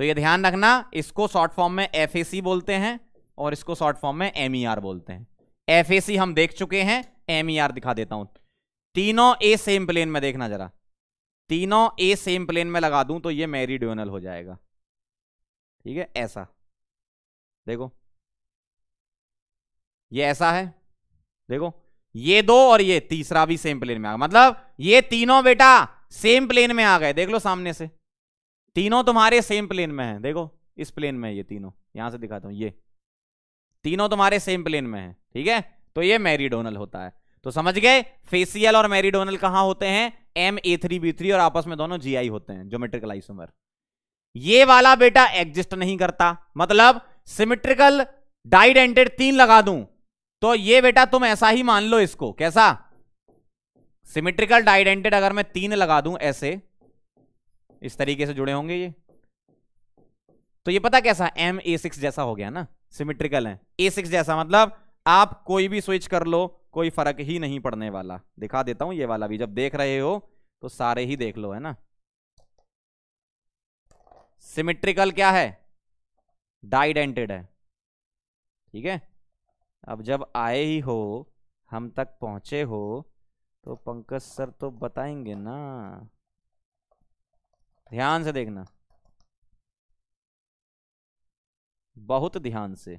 तो ये ध्यान रखना इसको शॉर्ट फॉर्म में एफ बोलते हैं और इसको शॉर्ट फॉर्म में एम e बोलते हैं एफ हम देख चुके हैं एम e दिखा देता हूं तीनों ए सेम प्लेन में देखना जरा तीनों ए सेम प्लेन में लगा दूं तो ये मेरिडियोनल हो जाएगा ठीक है ऐसा देखो ये ऐसा है देखो ये दो और ये तीसरा भी सेम प्लेन में आ गया मतलब ये तीनों बेटा सेम प्लेन में आ गए देख लो सामने से तीनों तुम्हारे सेम प्लेन में है देखो इस प्लेन में ये तीनों यहां से दिखाता हूं ये तीनों तुम्हारे सेम प्लेन में है ठीक है तो ये मैरिडोनल होता है तो समझ गए फेसियल और मैरिडोनल कहां होते हैं M A three B three और आपस में दोनों जी आई होते हैं ज्योमेट्रिकल आइसोमर ये वाला बेटा एग्जिस्ट नहीं करता मतलब सिमेट्रिकल डाइडेंटेड तीन लगा दूं तो ये बेटा तुम ऐसा ही मान लो इसको कैसा सिमेट्रिकल डाइडेंटेड अगर मैं तीन लगा दूं ऐसे इस तरीके से जुड़े होंगे ये तो ये पता कैसा एम ए सिक्स जैसा हो गया ना सिमेट्रिकल है ए सिक्स जैसा मतलब आप कोई भी स्विच कर लो कोई फर्क ही नहीं पड़ने वाला दिखा देता हूं ये वाला भी जब देख रहे हो तो सारे ही देख लो है ना सिमेट्रिकल क्या है डाइडेंटेड है ठीक है अब जब आए ही हो हम तक पहुंचे हो तो पंकज सर तो बताएंगे ना ध्यान से देखना बहुत ध्यान से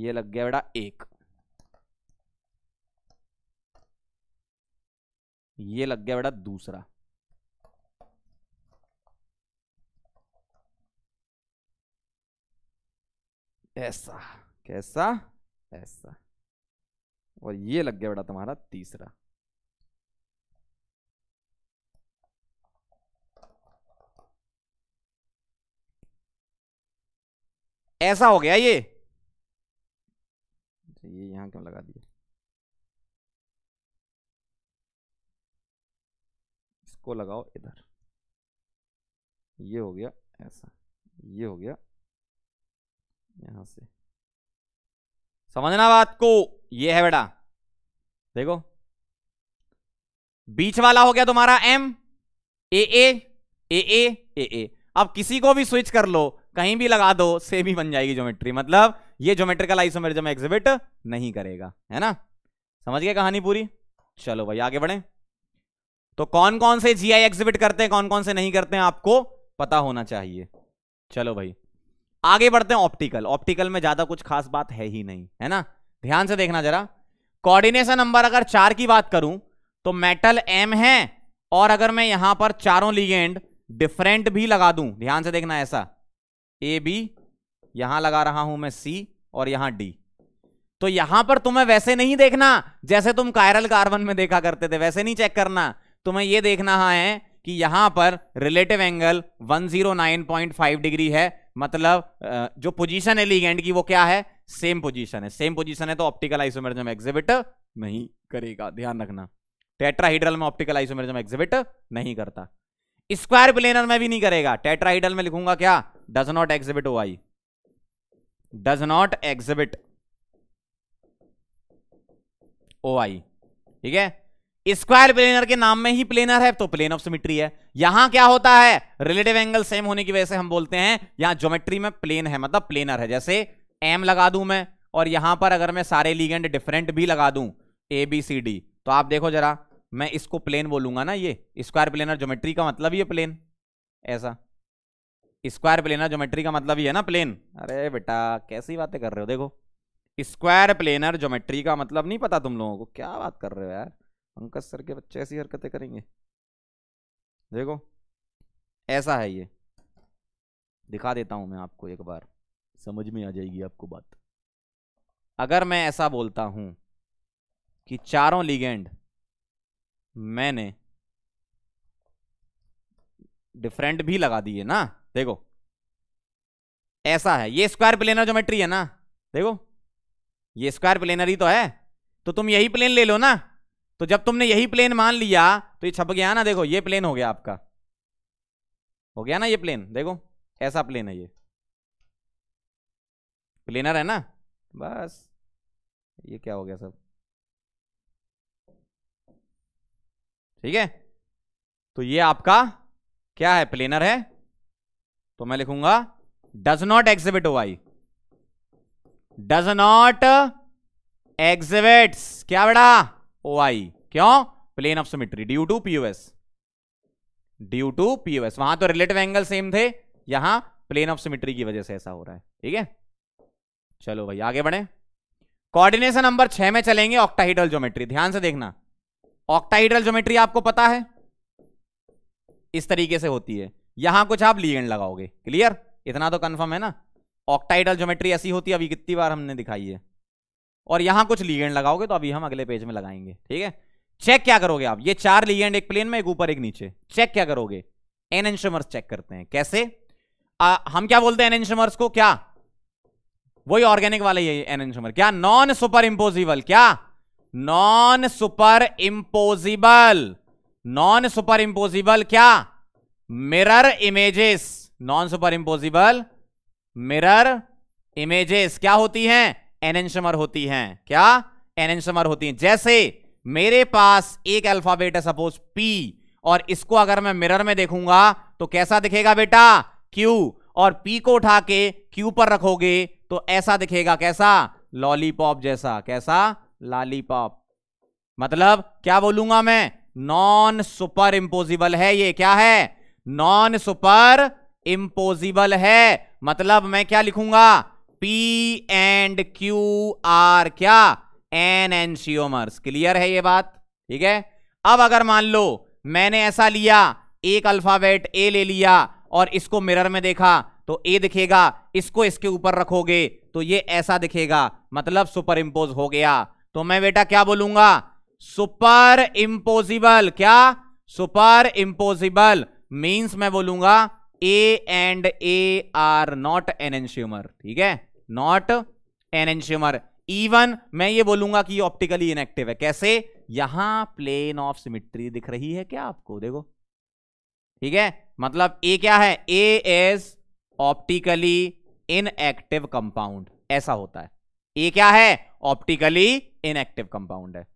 ये लग गया बेटा एक ये लग गया बेटा दूसरा ऐसा कैसा ऐसा और ये लग गया बेटा तुम्हारा तीसरा ऐसा हो गया ये अच्छा, ये यहां क्यों लगा दिया इसको लगाओ इधर ये हो गया ऐसा ये हो गया यहां से समझना बात को ये है बेटा देखो बीच वाला हो गया तुम्हारा M A A A A A ए अब किसी को भी स्विच कर लो कहीं भी लगा दो सेम ही बन जाएगी ज्योमेट्री मतलब ये ज्योमेट्रिकल आइसोमेरिज्म एग्जिबिट नहीं करेगा है ना समझ गए कहानी पूरी चलो भाई आगे बढ़े तो कौन कौन से जी आई एग्जिबिट करते हैं कौन कौन से नहीं करते हैं आपको पता होना चाहिए चलो भाई आगे बढ़ते हैं ऑप्टिकल ऑप्टिकल में ज्यादा कुछ खास बात है ही नहीं है ना ध्यान से देखना जरा कोऑर्डिनेशन नंबर अगर चार की बात करूं तो मेटल एम है और अगर मैं यहां पर चारों लिगेंड डिफरेंट भी लगा दूं ध्यान से देखना ऐसा ए बी यहां लगा रहा हूं मैं सी और यहां डी तो यहां पर तुम्हें वैसे नहीं देखना जैसे तुम कायरल कार्बन में देखा करते थे वैसे नहीं चेक करना तुम्हें यह देखना है कि यहां पर रिलेटिव एंगल 109.5 डिग्री है मतलब जो पोजीशन है लीगेंड की वो क्या है सेम पोजीशन है सेम पोजीशन है तो ऑप्टिकल आइसोमेरिज्म एग्जिबिट नहीं करेगा ध्यान रखना टेट्राहीड्रल में ऑप्टिकल आइसोमेरिज्म एग्जिबिट नहीं करता स्क्वायर प्लेनर में भी नहीं करेगा टेट्राहीड्रल में लिखूंगा क्या does not exhibit OI. Does not exhibit OI. ठीक है स्क्वायर प्लेनर के नाम में ही प्लेनर है तो प्लेन ऑफ सिमिट्री है यहां क्या होता है रिलेटिव एंगल सेम होने की वजह से हम बोलते हैं यहां ज्योमेट्री में प्लेन है मतलब प्लेनर है जैसे एम लगा दूं मैं और यहां पर अगर मैं सारे लीगेंड डिफरेंट भी लगा दूं ए बी सी डी तो आप देखो जरा मैं इसको प्लेन बोलूंगा ना ये स्क्वायर प्लेनर ज्योमेट्री का मतलब ये प्लेन ऐसा स्क्वायर प्लेनर ज्योमेट्री का मतलब ये है ना प्लेन अरे बेटा कैसी बातें कर रहे हो देखो स्क्वायर प्लेनर ज्योमेट्री का मतलब नहीं पता तुम लोगों को क्या बात कर रहे हो यार पंकज सर के बच्चे ऐसी हरकतें करेंगे देखो ऐसा है ये दिखा देता हूं मैं आपको एक बार समझ में आ जाएगी आपको बात अगर मैं ऐसा बोलता हूं कि चारों लिगेंड मैंने डिफरेंट भी लगा दिए ना देखो ऐसा है ये स्क्वायर प्लेनर ज्योमेट्री है ना देखो ये स्क्वायर प्लेनर ही तो है तो तुम यही प्लेन ले लो ना तो जब तुमने यही प्लेन मान लिया तो ये छप गया ना देखो ये प्लेन हो गया आपका हो गया ना ये प्लेन देखो ऐसा प्लेन है ये प्लेनर है ना बस ये क्या हो गया सब ठीक है तो ये आपका क्या है प्लेनर है तो मैं लिखूंगा does not exhibit why does not exhibit क्या बेटा ओ आई क्यों plane of symmetry due to POS due to POS वहां तो रिलेटिव एंगल सेम थे यहां प्लेन ऑफ सिमिट्री की वजह से ऐसा हो रहा है ठीक है चलो भाई आगे बढ़े कोऑर्डिनेशन नंबर छह में चलेंगे ऑक्टाहीड्रल ज्योमेट्री ध्यान से देखना ऑक्टाहीड्रल ज्योमेट्री आपको पता है इस तरीके से होती है यहां कुछ आप लीगेंड लगाओगे क्लियर इतना तो कंफर्म है ना ऑक्टाइडल ज्योमेट्री ऐसी होती है अभी कितनी बार हमने दिखाई है और यहां कुछ लीगेंड लगाओगे तो अभी हम अगले पेज में लगाएंगे ठीक है चेक क्या करोगे आप ये चार लीगेंड एक प्लेन में एक ऊपर एक नीचे चेक क्या करोगे एन एनशमर्स चेक करते हैं कैसे आ, हम क्या बोलते हैं एन एनशमर्स को क्या वही ऑर्गेनिक वाले ये एन एनशमर क्या नॉन सुपर इंपोजिबल क्या non superimposable non superimposable क्या mirror images non superimposable mirror images क्या होती हैं एनेंशमर होती हैं क्या एनेंशमर होती हैं जैसे मेरे पास एक अल्फाबेट है सपोज पी और इसको अगर मैं मिरर में देखूंगा तो कैसा दिखेगा बेटा क्यू और पी को उठा के क्यू पर रखोगे तो ऐसा दिखेगा कैसा लॉलीपॉप जैसा कैसा लॉलीपॉप मतलब क्या बोलूंगा मैं नॉन सुपर इंपोजिबल है ये क्या है नॉन सुपर इम्पोजिबल है मतलब मैं क्या लिखूंगा पी एंड क्यू आर क्या एन एन सीओमर्स क्लियर है ये बात ठीक है अब अगर मान लो मैंने ऐसा लिया एक अल्फाबेट ए ले लिया और इसको मिरर में देखा तो ए दिखेगा इसको इसके ऊपर रखोगे तो ये ऐसा दिखेगा मतलब सुपर इम्पोज हो गया तो मैं बेटा क्या बोलूंगा सुपर इम्पोजिबल क्या सुपर इम्पोजिबल मीन्स मैं बोलूंगा A and A are not enantiomer ठीक है नॉट एन एनश्यूमर इवन मैं ये बोलूंगा कि ऑप्टिकली इनएक्टिव है कैसे यहां प्लेन ऑफ सिमिट्री दिख रही है क्या आपको देखो ठीक है मतलब ए क्या है A is optically inactive compound ऐसा होता है ए क्या है ऑप्टिकली इनएक्टिव कंपाउंड है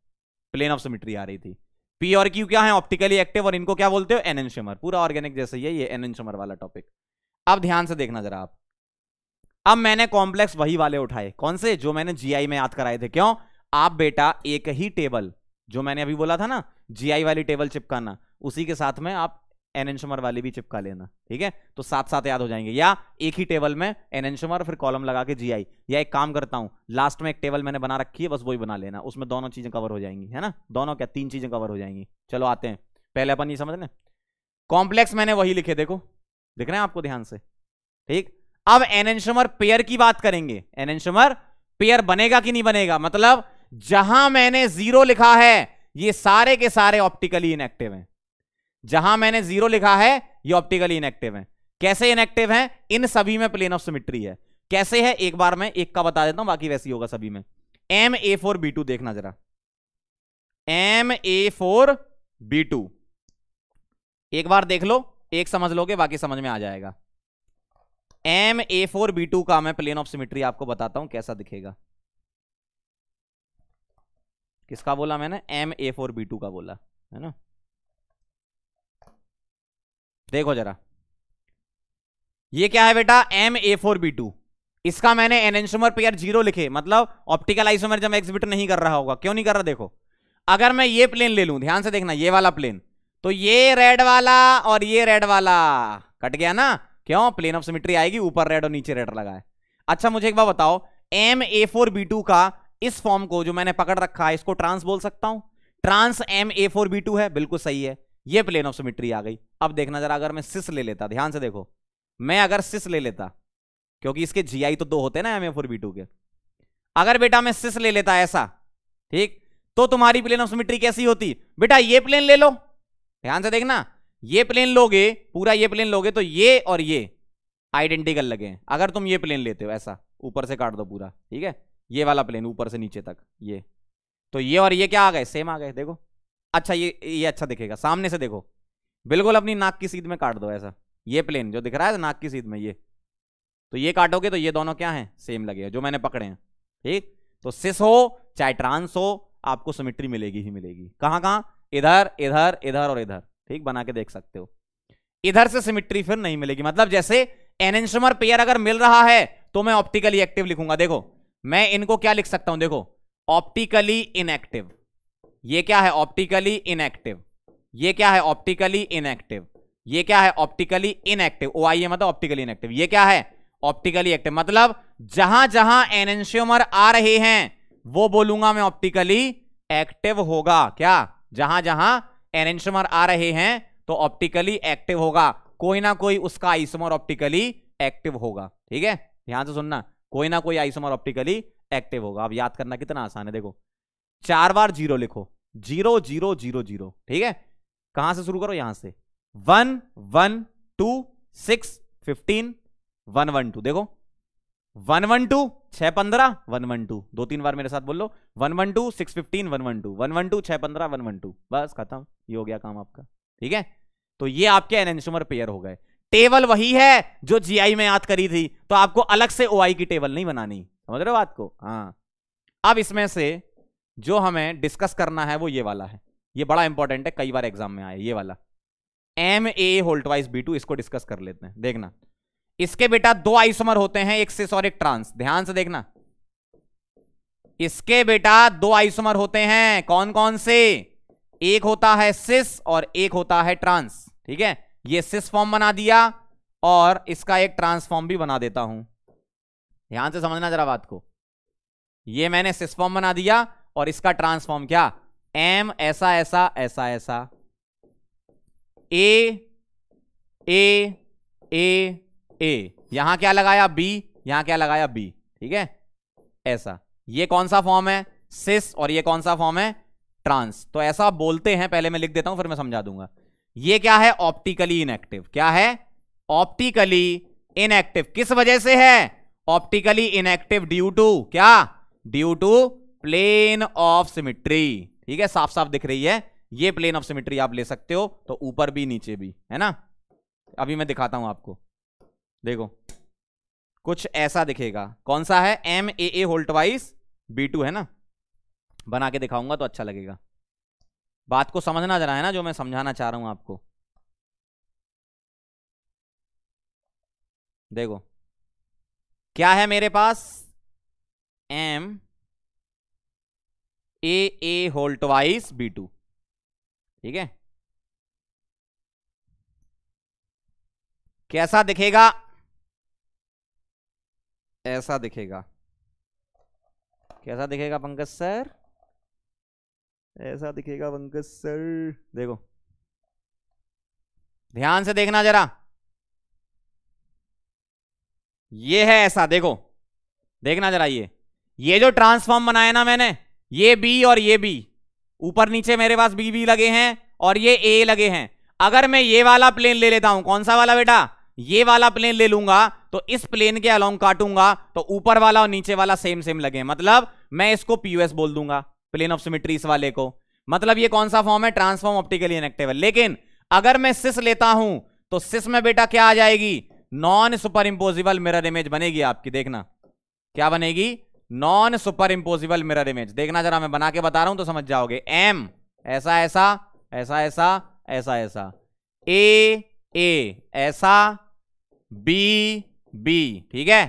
प्लेन ऑफ सिमिट्री आ रही थी पी और क्यू क्या है ऑप्टिकली एक्टिव और इनको क्या बोलते हो एनएनशमर पूरा ऑर्गेनिक जैसे ही है ये एनएनशमर वाला टॉपिक अब ध्यान से देखना जरा आप अब मैंने कॉम्प्लेक्स वही वाले उठाए कौन से जो मैंने जीआई में याद कराए थे क्यों आप बेटा एक ही टेबल जो मैंने अभी बोला था ना जीआई वाली टेबल चिपकाना उसी के साथ में आप एनएनशमर वाले भी चिपका लेना ठीक है तो साथ साथ याद हो जाएंगे या एक ही टेबल में एनएनशमर फिर कॉलम लगा के जीआई या एक काम करता हूं लास्ट में एक टेबल मैंने बना रखी है बस वही बना लेना उसमें दोनों चीजें कवर हो जाएंगी है ना दोनों क्या तीन चीजें कवर हो जाएंगी चलो आते हैं पहले अपन ये समझ लें कॉम्प्लेक्स मैंने वही लिखे देखो दिख रहे हैं आपको ध्यान से ठीक अब एनएनशमर पेयर की बात करेंगे एनएनशमर पेयर बनेगा कि नहीं बनेगा मतलब जहां मैंने जीरो लिखा है ये सारे के सारे ऑप्टिकली इनएक्टिव हैं जहां मैंने जीरो लिखा है ये ऑप्टिकली इनएक्टिव है कैसे इनएक्टिव है इन सभी में प्लेन ऑफ सिमिट्री है कैसे है एक बार मैं एक का बता देता हूं बाकी वैसे ही होगा सभी में M A four B two देखना जरा M A four B two एक बार देख लो एक समझ लोगे बाकी समझ में आ जाएगा M A four B two का मैं प्लेन ऑफ सिमिट्री आपको बताता हूं कैसा दिखेगा किसका बोला मैंने M A four B two का बोला है ना देखो जरा ये क्या है बेटा M A four B two इसका मैंने एनेंसोमर पेयर जीरो लिखे मतलब ऑप्टिकल आइसोमर जब एक्सबिट नहीं कर रहा होगा क्यों नहीं कर रहा देखो अगर मैं ये प्लेन ले लू ध्यान से देखना ये वाला प्लेन तो ये रेड वाला और ये रेड वाला कट गया ना क्यों प्लेन ऑफ सिमिट्री आएगी ऊपर रेड और नीचे रेड लगा है अच्छा मुझे एक बार बताओ M A four B two का इस फॉर्म को जो मैंने पकड़ रखा है इसको ट्रांस बोल सकता हूं trans M A four B two है बिल्कुल सही है ये प्लेन ऑफ सिमिट्री आ गई अब देखना जरा अगर मैं सिस ले लेता ध्यान से देखो मैं अगर सिस ले लेता क्योंकि इसके जीआई तो दो होते ना M A four B two के अगर बेटा मैं सिस ले लेता ऐसा ठीक तो तुम्हारी प्लेन ऑफ सिमिट्री कैसी होती बेटा ये प्लेन ले लो ध्यान से देखना ये प्लेन लोगे पूरा ये प्लेन लोगे तो ये और ये आइडेंटिकल लगे अगर तुम ये प्लेन लेते हो ऐसा ऊपर से काट दो पूरा ठीक है ये वाला प्लेन ऊपर से नीचे तक ये तो ये और ये क्या आ गए सेम आ गए देखो अच्छा ये ये अच्छा दिखेगा सामने से देखो बिल्कुल अपनी नाक की सीध में काट दो ऐसा ये प्लेन जो दिख रहा है नाक की सीध में ये तो ये काटोगे तो ये दोनों क्या हैं सेम लगेगा जो मैंने पकड़े हैं ठीक तो सिस हो चाहे ट्रांस हो आपको सिमिट्री मिलेगी ही मिलेगी कहां कहां इधर इधर इधर और इधर ठीक बना के देख सकते हो इधर से सिमिट्री फिर नहीं मिलेगी मतलब जैसे एनेंशमर पेयर अगर मिल रहा है तो मैं ऑप्टिकली एक्टिव लिखूंगा देखो मैं इनको क्या लिख सकता हूं देखो ऑप्टिकली इनएक्टिव ये क्या है ऑप्टिकली इनएक्टिव ये क्या है ऑप्टिकली इनएक्टिव ये क्या है ऑप्टिकली इनएक्टिव ओ आई ए मतलब ऑप्टिकली इनएक्टिव ये क्या है ऑप्टिकली एक्टिव मतलब जहां जहां एनेंशियोमर आ रहे हैं वो बोलूंगा मैं ऑप्टिकली एक्टिव होगा क्या जहां जहां एनेंशियोमर आ रहे हैं तो ऑप्टिकली एक्टिव होगा कोई ना कोई उसका आइसोमर ऑप्टिकली एक्टिव होगा ठीक है ध्यान से सुनना कोई ना कोई आइसोमर ऑप्टिकली एक्टिव होगा अब याद करना कितना आसान है देखो चार बार जीरो लिखो जीरो जीरो जीरो जीरो ठीक है कहां से शुरू करो यहां से one one two six fifteen one one two देखो वन वन टू छह पंद्रह वन वन टू दो तीन बार मेरे साथ बोल लो one one two six fifteen one one two one one two छह पंद्रह वन वन टू बस खत्म ये हो गया काम आपका ठीक है तो ये आपके एनशुमर पेयर हो गए टेबल वही है जो जीआई में याद करी थी तो आपको अलग से ओआई की टेबल नहीं बनानी समझ रहे हो बात को हाँ अब इसमें से जो हमें डिस्कस करना है वो ये वाला है ये बड़ा इंपॉर्टेंट है कई बार एग्जाम में आया ये वाला M A whole twice B two इसको डिस्कस कर लेते हैं देखना इसके बेटा दो आइसोमर होते हैं एक सिस और एक ट्रांस ध्यान से देखना इसके बेटा दो आइसोमर होते हैं कौन कौन से एक होता है सिस और एक होता है ट्रांस ठीक है ये सिस फॉर्म बना दिया और इसका एक ट्रांसफॉर्म भी बना देता हूं ध्यान से समझना जरा बात को ये मैंने सिस फॉर्म बना दिया और इसका ट्रांसफॉर्म क्या एम ऐसा ऐसा ऐसा ऐसा ए ए ए ए यहां क्या लगाया बी यहां क्या लगाया बी ठीक है ऐसा ये कौन सा फॉर्म है सिस और ये कौन सा फॉर्म है ट्रांस तो ऐसा बोलते हैं पहले मैं लिख देता हूं फिर मैं समझा दूंगा ये क्या है ऑप्टिकली इनएक्टिव क्या है ऑप्टिकली इनएक्टिव किस वजह से है ऑप्टिकली इनएक्टिव ड्यू टू क्या due to plane of symmetry ठीक है साफ साफ दिख रही है ये प्लेन ऑफ सिमिट्री आप ले सकते हो तो ऊपर भी नीचे भी है ना अभी मैं दिखाता हूं आपको देखो कुछ ऐसा दिखेगा कौन सा है M A A whole B two है ना बना के दिखाऊंगा तो अच्छा लगेगा बात को समझना जरा है ना जो मैं समझाना चाह रहा हूं आपको देखो क्या है मेरे पास M A A whole twice B two ठीक है कैसा दिखेगा ऐसा दिखेगा कैसा दिखेगा पंकज सर ऐसा दिखेगा पंकज सर देखो ध्यान से देखना जरा ये है ऐसा देखो देखना जरा ये ये जो ट्रांसफॉर्म बनाया ना मैंने ये बी और ये बी ऊपर नीचे मेरे पास बी बी लगे हैं और ये ए लगे हैं अगर मैं ये वाला प्लेन ले लेता हूं कौन सा वाला बेटा ये वाला प्लेन ले लूंगा तो इस प्लेन के अलोंग काटूंगा तो ऊपर वाला और नीचे वाला सेम सेम लगे मतलब मैं इसको पीयूएस बोल दूंगा प्लेन ऑफ सिमिट्रीज वाले को मतलब ये कौन सा फॉर्म है ट्रांसफॉर्म ऑप्टिकली इनेक्टेबल लेकिन अगर मैं सिस लेता हूं तो सिस में बेटा क्या आ जाएगी non superimposable mirror image बनेगी आपकी देखना क्या बनेगी non superimposable mirror image देखना जरा मैं बना के बता रहा हूं तो समझ जाओगे एम ऐसा ऐसा ऐसा ऐसा ऐसा ऐसा ए ए ऐसा बी बी ठीक है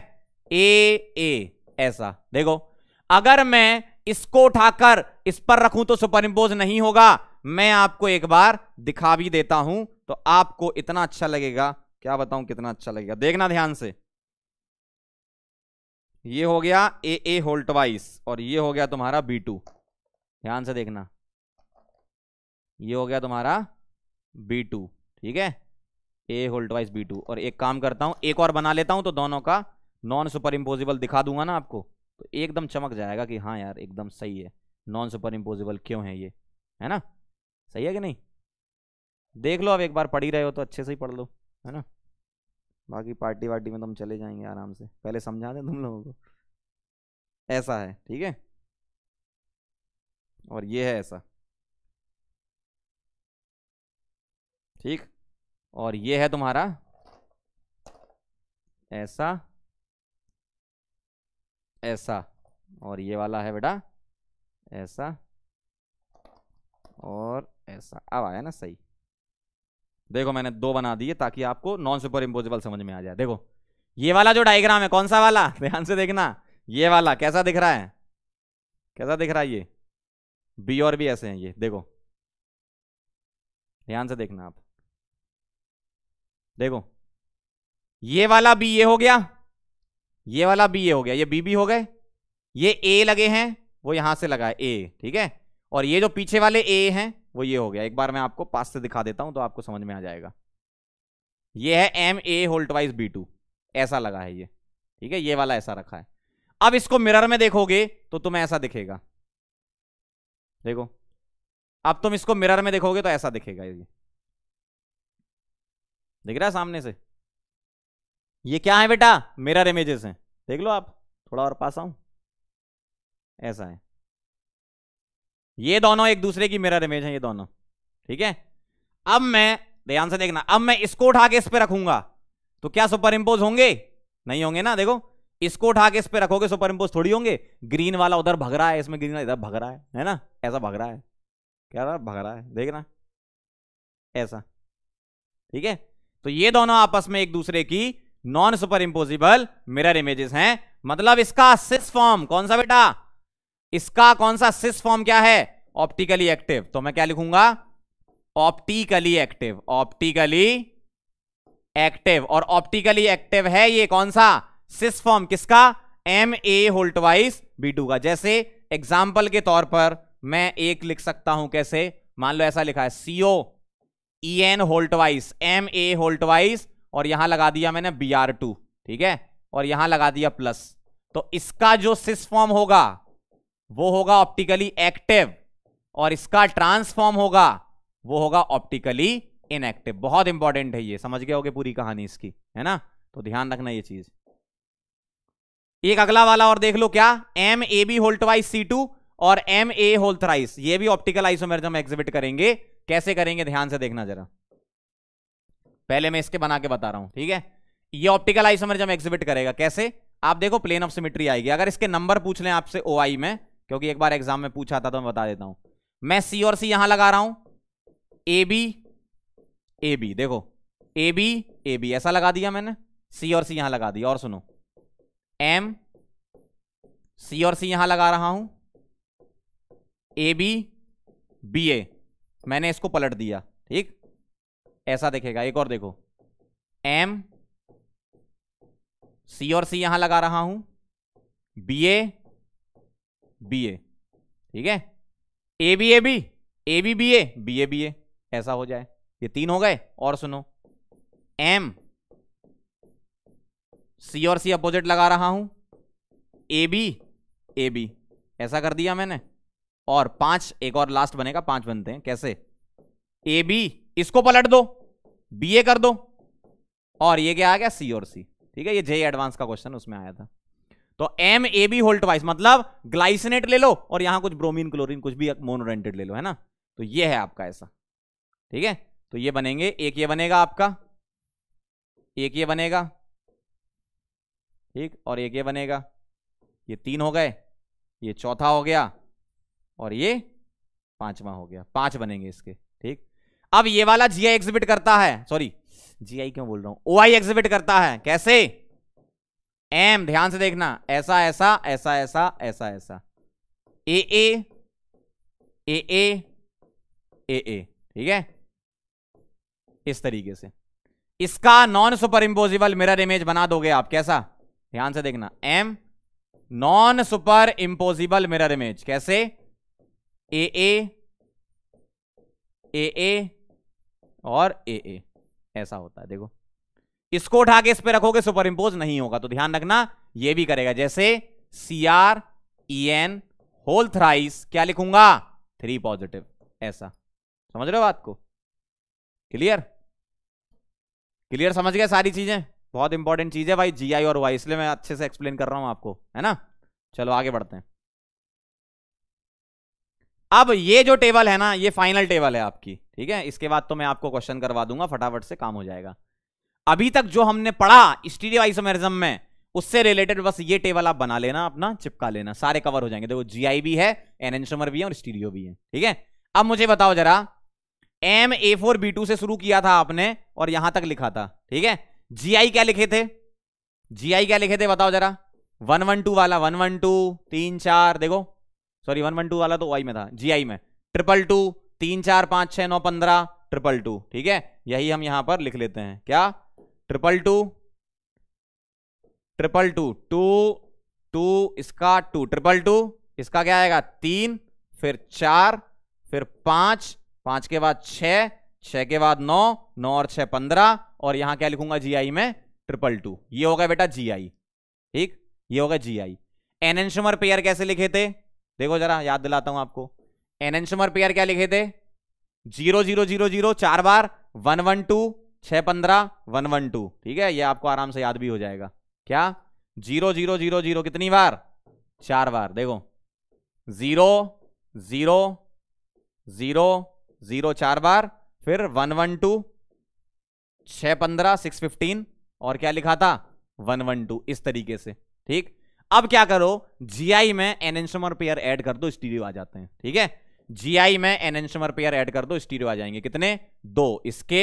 ए ए ऐसा देखो अगर मैं इसको उठाकर इस पर रखूं तो सुपर इम्पोज नहीं होगा मैं आपको एक बार दिखा भी देता हूं तो आपको इतना अच्छा लगेगा क्या बताऊं कितना अच्छा लगेगा देखना ध्यान से ये हो गया ए ए होल्टवाइस और ये हो गया तुम्हारा बी टू ध्यान से देखना ये हो गया तुम्हारा बी टू ठीक है ए होल्टवाइस बी टू और एक काम करता हूं एक और बना लेता हूं तो दोनों का नॉन सुपर इम्पोजिबल दिखा दूंगा ना आपको तो एकदम चमक जाएगा कि हाँ यार एकदम सही है नॉन सुपर इम्पोजिबल क्यों है ये है ना सही है कि नहीं देख लो अब एक बार पढ़ ही रहे हो तो अच्छे से ही पढ़ लो है ना बाकी पार्टी वार्टी में तो हम चले जाएंगे आराम से पहले समझा दें तुम लोगों को ऐसा है ठीक है और ये है ऐसा ठीक और ये है तुम्हारा ऐसा ऐसा और ये वाला है बेटा ऐसा और ऐसा अब आया ना सही देखो मैंने दो बना दिए ताकि आपको नॉन सुपर इम्पोजिबल समझ में आ जाए देखो ये वाला जो डायग्राम है कौन सा वाला ध्यान से देखना ये वाला कैसा दिख रहा है कैसा दिख रहा है ये बी और बी ऐसे हैं ये देखो ध्यान से देखना आप देखो ये वाला बी ये हो गया ये वाला बी ये हो गया ये बी बी हो गए ये ए लगे हैं वो यहां से लगा है ए ठीक है और ये जो पीछे वाले ए हैं वो ये हो गया एक बार मैं आपको पास से दिखा देता हूं तो आपको समझ में आ जाएगा ये है M A whole twice B two ऐसा लगा है ये ठीक है ये वाला ऐसा रखा है अब इसको मिरर में देखोगे तो तुम्हें ऐसा दिखेगा देखो अब तुम इसको मिरर में देखोगे तो ऐसा दिखेगा ये दिख रहा है सामने से ये क्या है बेटा मिरर इमेजेस हैं देख लो आप थोड़ा और पास आऊं ऐसा है ये दोनों एक दूसरे की मिरर इमेज है ये दोनों ठीक है अब मैं ध्यान से देखना अब मैं इसको उठा के इस पर रखूंगा तो क्या सुपर इम्पोज होंगे नहीं होंगे ना देखो इसको उठा के इस पर रखोगे सुपर इम्पोज थोड़ी होंगे ग्रीन वाला उधर भग रहा है इसमें ग्रीन वाला इधर भग रहा है है ना ऐसा भग रहा है क्या रहा भग रहा है देखना ऐसा ठीक है तो ये दोनों आपस में एक दूसरे की non superimposable mirror images हैं मतलब इसका सिस फॉर्म कौन सा बेटा इसका कौन सा सिस फॉर्म क्या है ऑप्टिकली एक्टिव तो मैं क्या लिखूंगा ऑप्टिकली एक्टिव ऑप्टिकली एक्टिव और ऑप्टिकली एक्टिव है ये कौन सा सिस फॉर्म किसका M A whole twice B two का जैसे एग्जाम्पल के तौर पर मैं एक लिख सकता हूं कैसे मान लो ऐसा लिखा है CO E N whole twice M A whole twice और यहां लगा दिया मैंने बी आर टू ठीक है और यहां लगा दिया प्लस तो इसका जो सिस फॉर्म होगा वो होगा ऑप्टिकली एक्टिव और इसका ट्रांसफॉर्म होगा वो होगा ऑप्टिकली इनएक्टिव बहुत इंपॉर्टेंट है ये समझ गए होगे पूरी कहानी इसकी है ना तो ध्यान रखना ये चीज एक अगला वाला और देख लो क्या M A B whole twice C two और एम ए होल्थराइस ये भी ऑप्टिकल आइसोमेरिज्म एग्जिबिट करेंगे कैसे करेंगे ध्यान से देखना जरा पहले मैं इसके बना के बता रहा हूं ठीक है ये ऑप्टिकल आइसोमेरिज्म एग्जिबिट करेगा कैसे आप देखो प्लेन ऑफ सिमिट्री आएगी अगर इसके नंबर पूछ लें आपसे ओ आई में क्योंकि एक बार एग्जाम में पूछा था तो मैं बता देता हूं मैं सी और सी यहां लगा रहा हूं ए बी ए बी देखो ए बी ए बी ऐसा लगा दिया मैंने सी और सी यहां लगा दिया और सुनो एम सी और सी यहां लगा रहा हूं ए बी बी ए मैंने इसको पलट दिया ठीक ऐसा देखेगा एक और देखो एम सी और सी यहां लगा रहा हूं बी ए बी ए ठीक है A B A B A B B A B A B A B A जाए ये तीन हो गए और सुनो एम सी और सी अपोजिट लगा रहा हूं ए बी ए बी ऐसा कर दिया मैंने और पांच एक और लास्ट बनेगा पांच बनते हैं कैसे ए बी इसको पलट दो बी ए कर दो और ये क्या आ गया सी और सी ठीक है ये जे एडवांस का क्वेश्चन उसमें आया था तो M A B whole twice मतलब ग्लाइसनेट ले लो और यहां कुछ ब्रोमीन क्लोरीन कुछ भी मोनोरेंटेड ले लो है ना तो ये है आपका ऐसा ठीक है तो ये बनेंगे एक ये बनेगा आपका एक ये बनेगा ठीक और एक ये बनेगा ये तीन हो गए ये चौथा हो गया और ये पांचवा हो गया पांच बनेंगे इसके ठीक अब ये वाला जी आई एग्जिबिट करता है सॉरी जी आई क्यों बोल रहा हूं ओ आई एग्जिबिट करता है कैसे एम ध्यान से देखना ऐसा ऐसा ऐसा ऐसा ऐसा ऐसा ए ए ए ए ए ए ठीक है इस तरीके से इसका non superimposable mirror image बना दोगे आप कैसा ध्यान से देखना M non superimposable mirror image कैसे ए ए ए ए और ए ए ऐसा होता है देखो इसको उठा के इस पर रखोगे सुपर इंपोज नहीं होगा तो ध्यान रखना यह भी करेगा जैसे C R E N whole thrice क्या लिखूंगा थ्री पॉजिटिव ऐसा समझ रहे हो बात को क्लियर क्लियर समझ गया सारी चीजें बहुत इंपॉर्टेंट चीज है भाई जी आई और वाई इसलिए मैं अच्छे से एक्सप्लेन कर रहा हूं आपको है ना चलो आगे बढ़ते हैं अब ये जो टेबल है ना ये फाइनल टेबल है आपकी ठीक है इसके बाद तो मैं आपको क्वेश्चन करवा दूंगा फटाफट से काम हो जाएगा अभी तक जो हमने पढ़ा स्टीरियो आइसोमेरिज्म में उससे रिलेटेड बस ये टेबल आप बना लेना अपना चिपका लेना सारे कवर हो जाएंगे देखो जीआई भी है एनेंसोमर भी है और स्टीरियो भी है ठीक है अब मुझे बताओ जरा M A four B two से शुरू किया था आपने और यहां तक लिखा था ठीक है जीआई क्या लिखे थे जीआई क्या लिखे थे बताओ जरा वन वन टू वाला वन वन टू तीन चार देखो सॉरी वन वन टू वाला तो वाई में था जीआई में ट्रिपल टू तीन चार पांच छह नौ पंद्रह ट्रिपल टू ठीक है यही हम यहां पर लिख लेते हैं क्या triple two triple two two two इसका टू ट्रिपल टू इसका क्या आएगा तीन फिर चार फिर पांच पांच के बाद छ छह के बाद नौ नौ और छह पंद्रह और यहां क्या लिखूंगा जीआई में ट्रिपल टू ये होगा बेटा जीआई ठीक ये होगा जीआई एनशमर पेयर कैसे लिखे थे देखो जरा याद दिलाता हूं आपको एनेंशमर पेयर क्या लिखे थे जीरो जीरो जीरो जीरो चार बार वन वन टू छह पंद्रह वन वन टू ठीक है ये आपको आराम से याद भी हो जाएगा क्या जीरो जीरो जीरो जीरो कितनी बार चार बार देखो जीरो जीरो जीरो जीरो चार बार फिर वन वन टू छ पंद्रह सिक्स फिफ्टीन और क्या लिखा था वन वन टू इस तरीके से ठीक अब क्या करो जीआई में एनशमर पेयर ऐड कर दो स्टीरियो आ जाते हैं ठीक है जीआई में एनशमर पेयर ऐड कर दो स्टीरियो आ जाएंगे कितने दो इसके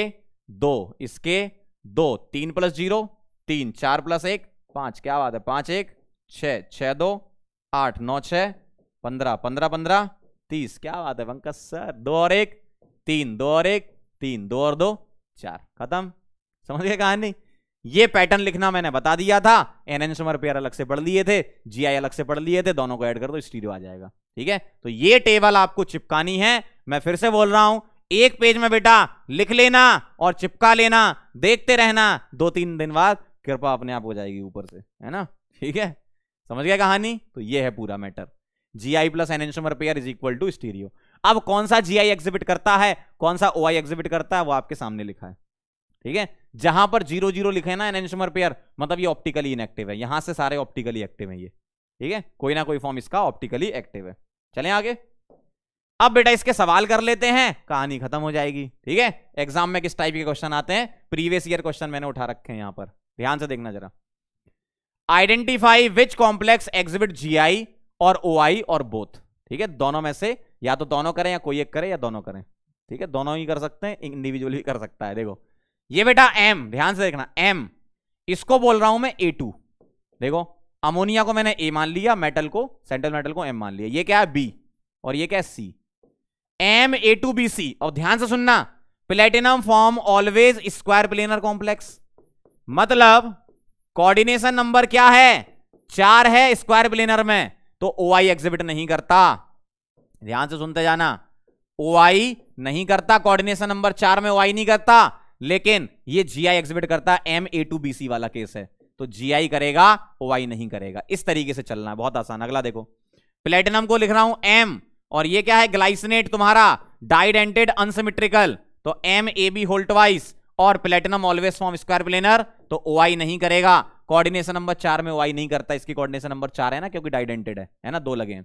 दो इसके दो तीन प्लस जीरो तीन चार प्लस एक पांच क्या बात है पांच एक छ छ दो आठ नौ छ पंद्रह पंद्रह पंद्रह तीस क्या बात है पंकज सर दो और एक तीन दो और एक तीन दो और दो चार खत्म समझ गए कहानी ये पैटर्न लिखना मैंने बता दिया था एन एन समर पेयर अलग से पढ़ लिए थे जी आई अलग से पढ़ लिए थे दोनों को ऐड कर दो स्टीरियो आ जाएगा ठीक है तो ये टेबल आपको चिपकानी है मैं फिर से बोल रहा हूं एक पेज में बेटा लिख लेना और चिपका लेना देखते रहना दो तीन दिन बाद कृपा अपने आप हो जाएगी ऊपर से है ना ठीक है समझ गया कहानी तो ये है पूरा matter G I plus enantiomer pair is equal to stereo अब कौन सा जी आई एग्जिबिट करता है कौन सा ओ आई एग्जिबिट करता है वो आपके सामने लिखा है ठीक है जहां पर जीरो जीरो लिखे है ना एनएनशमर पेयर मतलब ये ऑप्टिकली इनएक्टिव है यहां से सारे ऑप्टिकली एक्टिव है ये ठीक है कोई ना कोई फॉर्म इसका ऑप्टिकली एक्टिव है चले आगे अब बेटा इसके सवाल कर लेते हैं कहानी खत्म हो जाएगी ठीक है एग्जाम में किस टाइप के क्वेश्चन आते हैं प्रीवियस ईयर क्वेश्चन मैंने उठा रखे हैं यहां पर ध्यान से देखना जरा identify which complex exhibit G और ओआई और बोथ ठीक है दोनों में से या तो दोनों करें या कोई एक करे या दोनों करें ठीक है दोनों ही कर सकते हैं इंडिविजुअल ही कर सकता है देखो ये बेटा एम ध्यान से देखना एम इसको बोल रहा हूं मैं ए टू देखो अमोनिया को मैंने ए मान लिया मेटल को सेंट्रल मेटल को एम मान लिया ये क्या है बी और ये क्या है C M A two B C और ध्यान से सुनना platinum form always square planar complex मतलब कोऑर्डिनेशन नंबर क्या है चार है स्क्वायर प्लेनर में तो ओ आई एग्जिबिट नहीं करता ध्यान से सुनते जाना ओ आई नहीं करता कोऑर्डिनेशन नंबर चार में ओ आई नहीं करता लेकिन ये जी आई एग्जिबिट करता M A two B C वाला केस है तो जी आई करेगा ओ आई नहीं करेगा इस तरीके से चलना है बहुत आसान अगला देखो प्लेटिनम को लिख रहा हूं एम और ये क्या है ग्लाइसनेट तुम्हारा डाइडेंटेड अनसिमिट्रिकल तो एम ए बी होल्टवाइस और platinum always form square planar तो ओ नहीं करेगा कोऑर्डिनेशन नंबर चार में ओ नहीं करता इसकी कोऑर्डिनेशन नंबर चार है ना क्योंकि डाइडेंटेड है है ना दो लगे हैं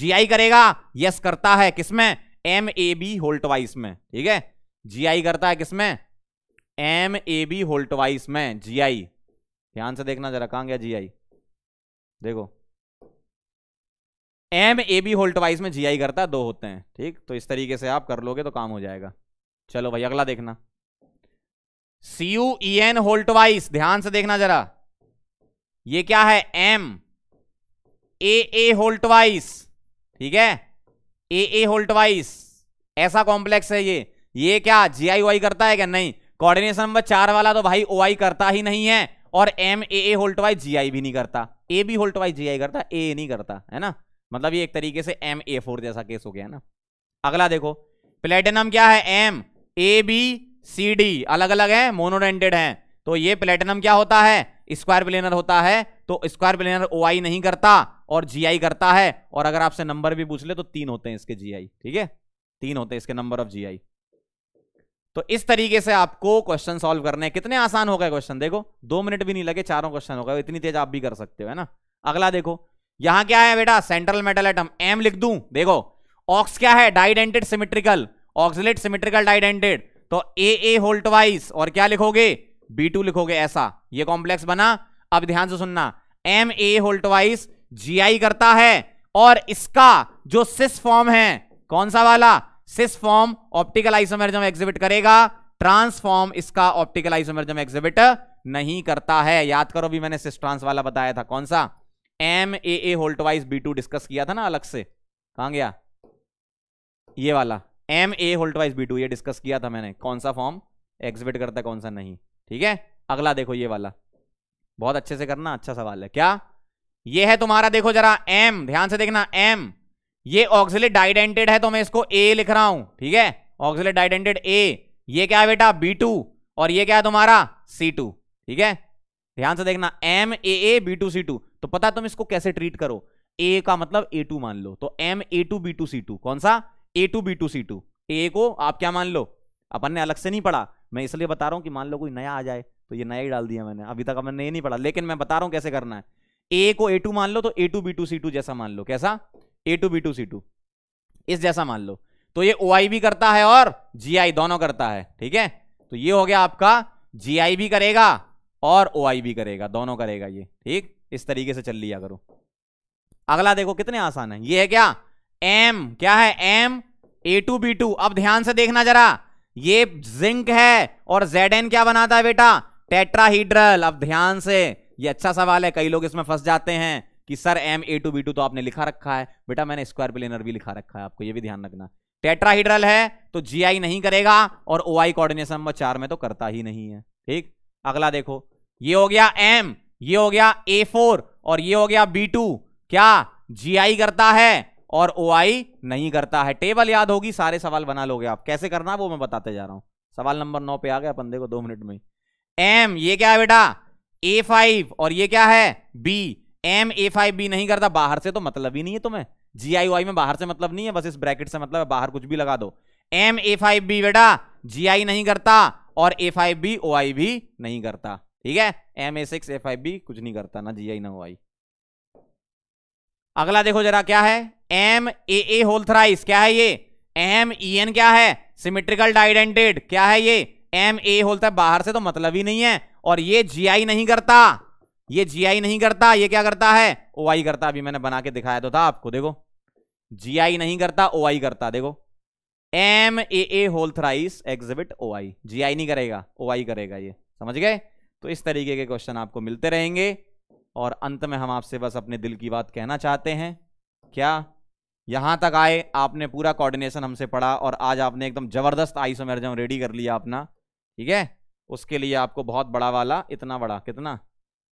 जीआई करेगा यस करता है किसमें एम ए बी होल्टवाइस में ठीक है जीआई करता है किसमें एम ए बी होल्टवाइस में जीआई ध्यान से देखना जरा कहां गया जीआई देखो एम ए बी वाइज में जी आई करता है दो होते हैं ठीक तो इस तरीके से आप कर लोगे तो काम हो जाएगा चलो भाई अगला देखना C U E N wise ध्यान से देखना जरा ये क्या है एम ए ए होल्टवाइस ठीक है ए ए वाइज ऐसा कॉम्प्लेक्स है ये ये क्या जी आई वाई करता है क्या नहीं कोऑर्डिनेशन नंबर चार वाला तो भाई ओ आई करता ही नहीं है और एम ए ए वाइज जी आई भी नहीं करता ए बी वाइज जी आई करता ए नहीं करता है ना मतलब ये एक तरीके से एम ए फोर जैसा केस हो गया ना अगला देखो प्लेटिनम क्या है M A B C D अलग अलग है मोनोडेंटेड है तो ये प्लेटिनम क्या होता है स्क्वायर प्लेनर होता है तो स्क्वायर प्लेनर ओ आई नहीं करता और जी आई करता है और अगर आपसे नंबर भी पूछ ले तो तीन होते हैं इसके जी आई ठीक है तीन होते हैं इसके नंबर ऑफ जी आई तो इस तरीके से आपको क्वेश्चन सॉल्व करने हैं कितने आसान हो गए क्वेश्चन देखो दो मिनट भी नहीं लगे चारों क्वेश्चन हो गए इतनी तेज आप भी कर सकते हो है ना अगला देखो यहां क्या है बेटा सेंट्रल मेटल एटम एम लिख दू देखो ऑक्स क्या है didentate symmetrical oxalate symmetrical didentate तो ए ए होल्टवाइस और क्या लिखोगे बी टू लिखोगे ऐसा ये कॉम्प्लेक्स बना अब ध्यान से सुनना एम ए होल्टवाइस जीआई करता है और इसका जो सिस फॉर्म है कौन सा वाला cis form optical isomerism exhibit करेगा ट्रांसफॉर्म इसका ऑप्टिकल आइसोमेरिज्म एग्जिबिट नहीं करता है याद करो भी मैंने सिस ट्रांस वाला बताया था कौन सा M A A whole twice B two discuss किया था ना अलग से कहा गया ये वाला M A whole twice B two ये डिस्कस किया था मैंने कौन सा फॉर्म एग्जिबिट करता है कौन सा नहीं ठीक है अगला देखो ये वाला बहुत अच्छे से करना अच्छा सवाल है क्या ये है तुम्हारा देखो जरा एम ध्यान से देखना एम ये ऑक्सिलेट डाइडेंटेड है तो मैं इसको ए लिख रहा हूं ठीक है ऑक्सिलेट डाइडेंटेड ए ये क्या है बेटा बी टू और ये क्या है तुम्हारा सी टू ठीक है ध्यान से देखना M A A B two C two तो पता है तुम इसको कैसे ट्रीट करो ए का मतलब ए टू मान लो तो M A two B two C two कौन सा A two B two C two A को आप क्या मान लो अपन ने अलग से नहीं पढ़ा मैं इसलिए बता रहा हूं कि मान लो कोई नया आ जाए तो ये नया ही डाल दिया मैंने अभी तक अपन ने ये नहीं पढ़ा लेकिन मैं बता रहा हूं कैसे करना है ए को ए टू मान लो तो A two B two C two जैसा मान लो कैसा A two B two C two इस जैसा मान लो तो ये ओ आई भी करता है और जी आई दोनों करता है ठीक है तो ये हो गया आपका जी आई भी करेगा और ओ आई भी करेगा दोनों करेगा ये ठीक इस तरीके से चल लिया करो अगला देखो कितने आसान है ये है क्या एम क्या है M A two B two अब ध्यान से देखना जरा ये जिंक है और जेड एन क्या बनाता है बेटा टेट्राहीड्रल अब ध्यान से ये अच्छा सवाल है कई लोग इसमें फंस जाते हैं कि sir M A two B two तो आपने लिखा रखा है बेटा मैंने स्क्वायर प्लेनर भी लिखा रखा है आपको ये भी ध्यान रखना टेट्राहीड्रल है तो जी आई नहीं करेगा और ओ आई कोऑर्डिनेशन नंबर चार में तो करता ही नहीं है ठीक अगला देखो ये हो गया एम ये हो गया ए फोर और ये हो गया बी टू क्या जी आई करता है और ओ आई नहीं करता है टेबल याद होगी सारे सवाल बना लोगे आप कैसे करना वो मैं बताते जा रहा हूं सवाल नंबर नौ पे आ गया अपन देखो दो मिनट में एम ये क्या है बेटा ए फाइव और ये क्या है B M A five B नहीं करता बाहर से तो मतलब ही नहीं है तुम्हें जी आई वाई में बाहर से मतलब नहीं है बस इस ब्रैकेट से मतलब है बाहर कुछ भी लगा दो एम ए फाइव बी बेटा जी आई नहीं करता और ए फाइव बी ओ आई भी नहीं करता ठीक है M A six F I B कुछ नहीं करता ना जी आई ना आई अगला देखो जरा क्या है M A A whole thrice क्या है ये एम ई एन क्या है सिमेट्रिकल डाइडेंटेड क्या है ये एम ए होलता है बाहर से तो मतलब ही नहीं है और ये जी आई नहीं करता ये जी आई नहीं करता ये क्या करता है ओ आई करता अभी मैंने बना के दिखाया तो था आपको देखो जी आई नहीं करता ओ आई करता देखो M A A whole thrice exhibit O I G I नहीं करेगा ओ आई करेगा ये समझ गए तो इस तरीके के क्वेश्चन आपको मिलते रहेंगे और अंत में हम आपसे बस अपने दिल की बात कहना चाहते हैं क्या यहाँ तक आए आपने पूरा कोऑर्डिनेशन हमसे पढ़ा और आज आपने एकदम जबरदस्त आइसोमेरिज्म रेडी कर लिया अपना ठीक है उसके लिए आपको बहुत बड़ा वाला इतना बड़ा कितना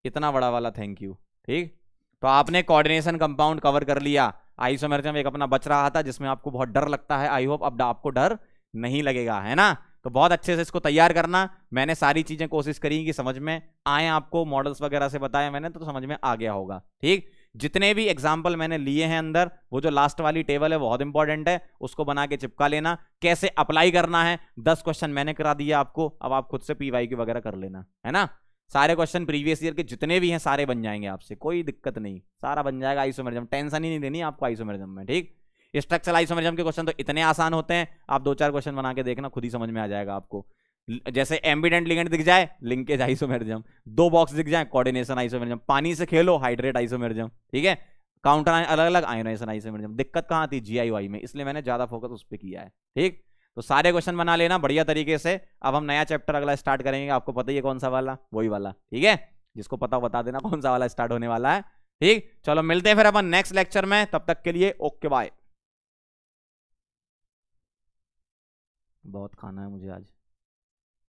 इतना बड़ा वाला थैंक यू ठीक तो आपने कोऑर्डिनेशन कंपाउंड कवर कर लिया आइसोमेरिज्म एक अपना बच रहा था जिसमें आपको बहुत डर लगता है आई होप अब आपको डर नहीं लगेगा है ना तो बहुत अच्छे से इसको तैयार करना मैंने सारी चीज़ें कोशिश करी कि समझ में आए आपको मॉडल्स वगैरह से बताया मैंने तो समझ में आ गया होगा ठीक जितने भी एग्जाम्पल मैंने लिए हैं अंदर वो जो लास्ट वाली टेबल है बहुत इंपॉर्टेंट है उसको बना के चिपका लेना कैसे अप्लाई करना है दस क्वेश्चन मैंने करा दिया आपको अब आप खुद से पीवाई की वगैरह कर लेना है ना सारे क्वेश्चन प्रीवियस ईयर के जितने भी हैं सारे बन जाएंगे आपसे कोई दिक्कत नहीं सारा बन जाएगा आइसोमेरिज्म टेंशन ही नहीं देनी आपको आइसोमेरिज्म में ठीक आई आइसोमेरिज्म के क्वेश्चन तो इतने आसान होते हैं आप दो चार क्वेश्चन बना के देखना खुद ही समझ में आ जाएगा आपको जैसे एम्बिडेंट लिगेंट दिख जाए लिंकेज आइसोमेरिज्म दो बॉक्स दिख जाए कोऑर्डिनेशन आइसोमेरिज्म पानी से खेलो हाइड्रेट आइसोमेरिज्म ठीक है काउंटर अलग अलग आयोनाइजेशन आइसोमेरिज्म दिक्कत कहाँ थी जीआईवाई में इसलिए मैंने ज्यादा फोकस उस पर किया है ठीक तो सारे क्वेश्चन बना लेना बढ़िया तरीके से अब हम नया चैप्टर अगला स्टार्ट करेंगे आपको पता ही है कौन सा वाला वही वाला ठीक है जिसको पता बता देना कौन सा वाला स्टार्ट होने वाला है ठीक चलो मिलते हैं फिर अपन नेक्स्ट लेक्चर में तब तक के लिए ओके बाय बहुत खाना है मुझे आज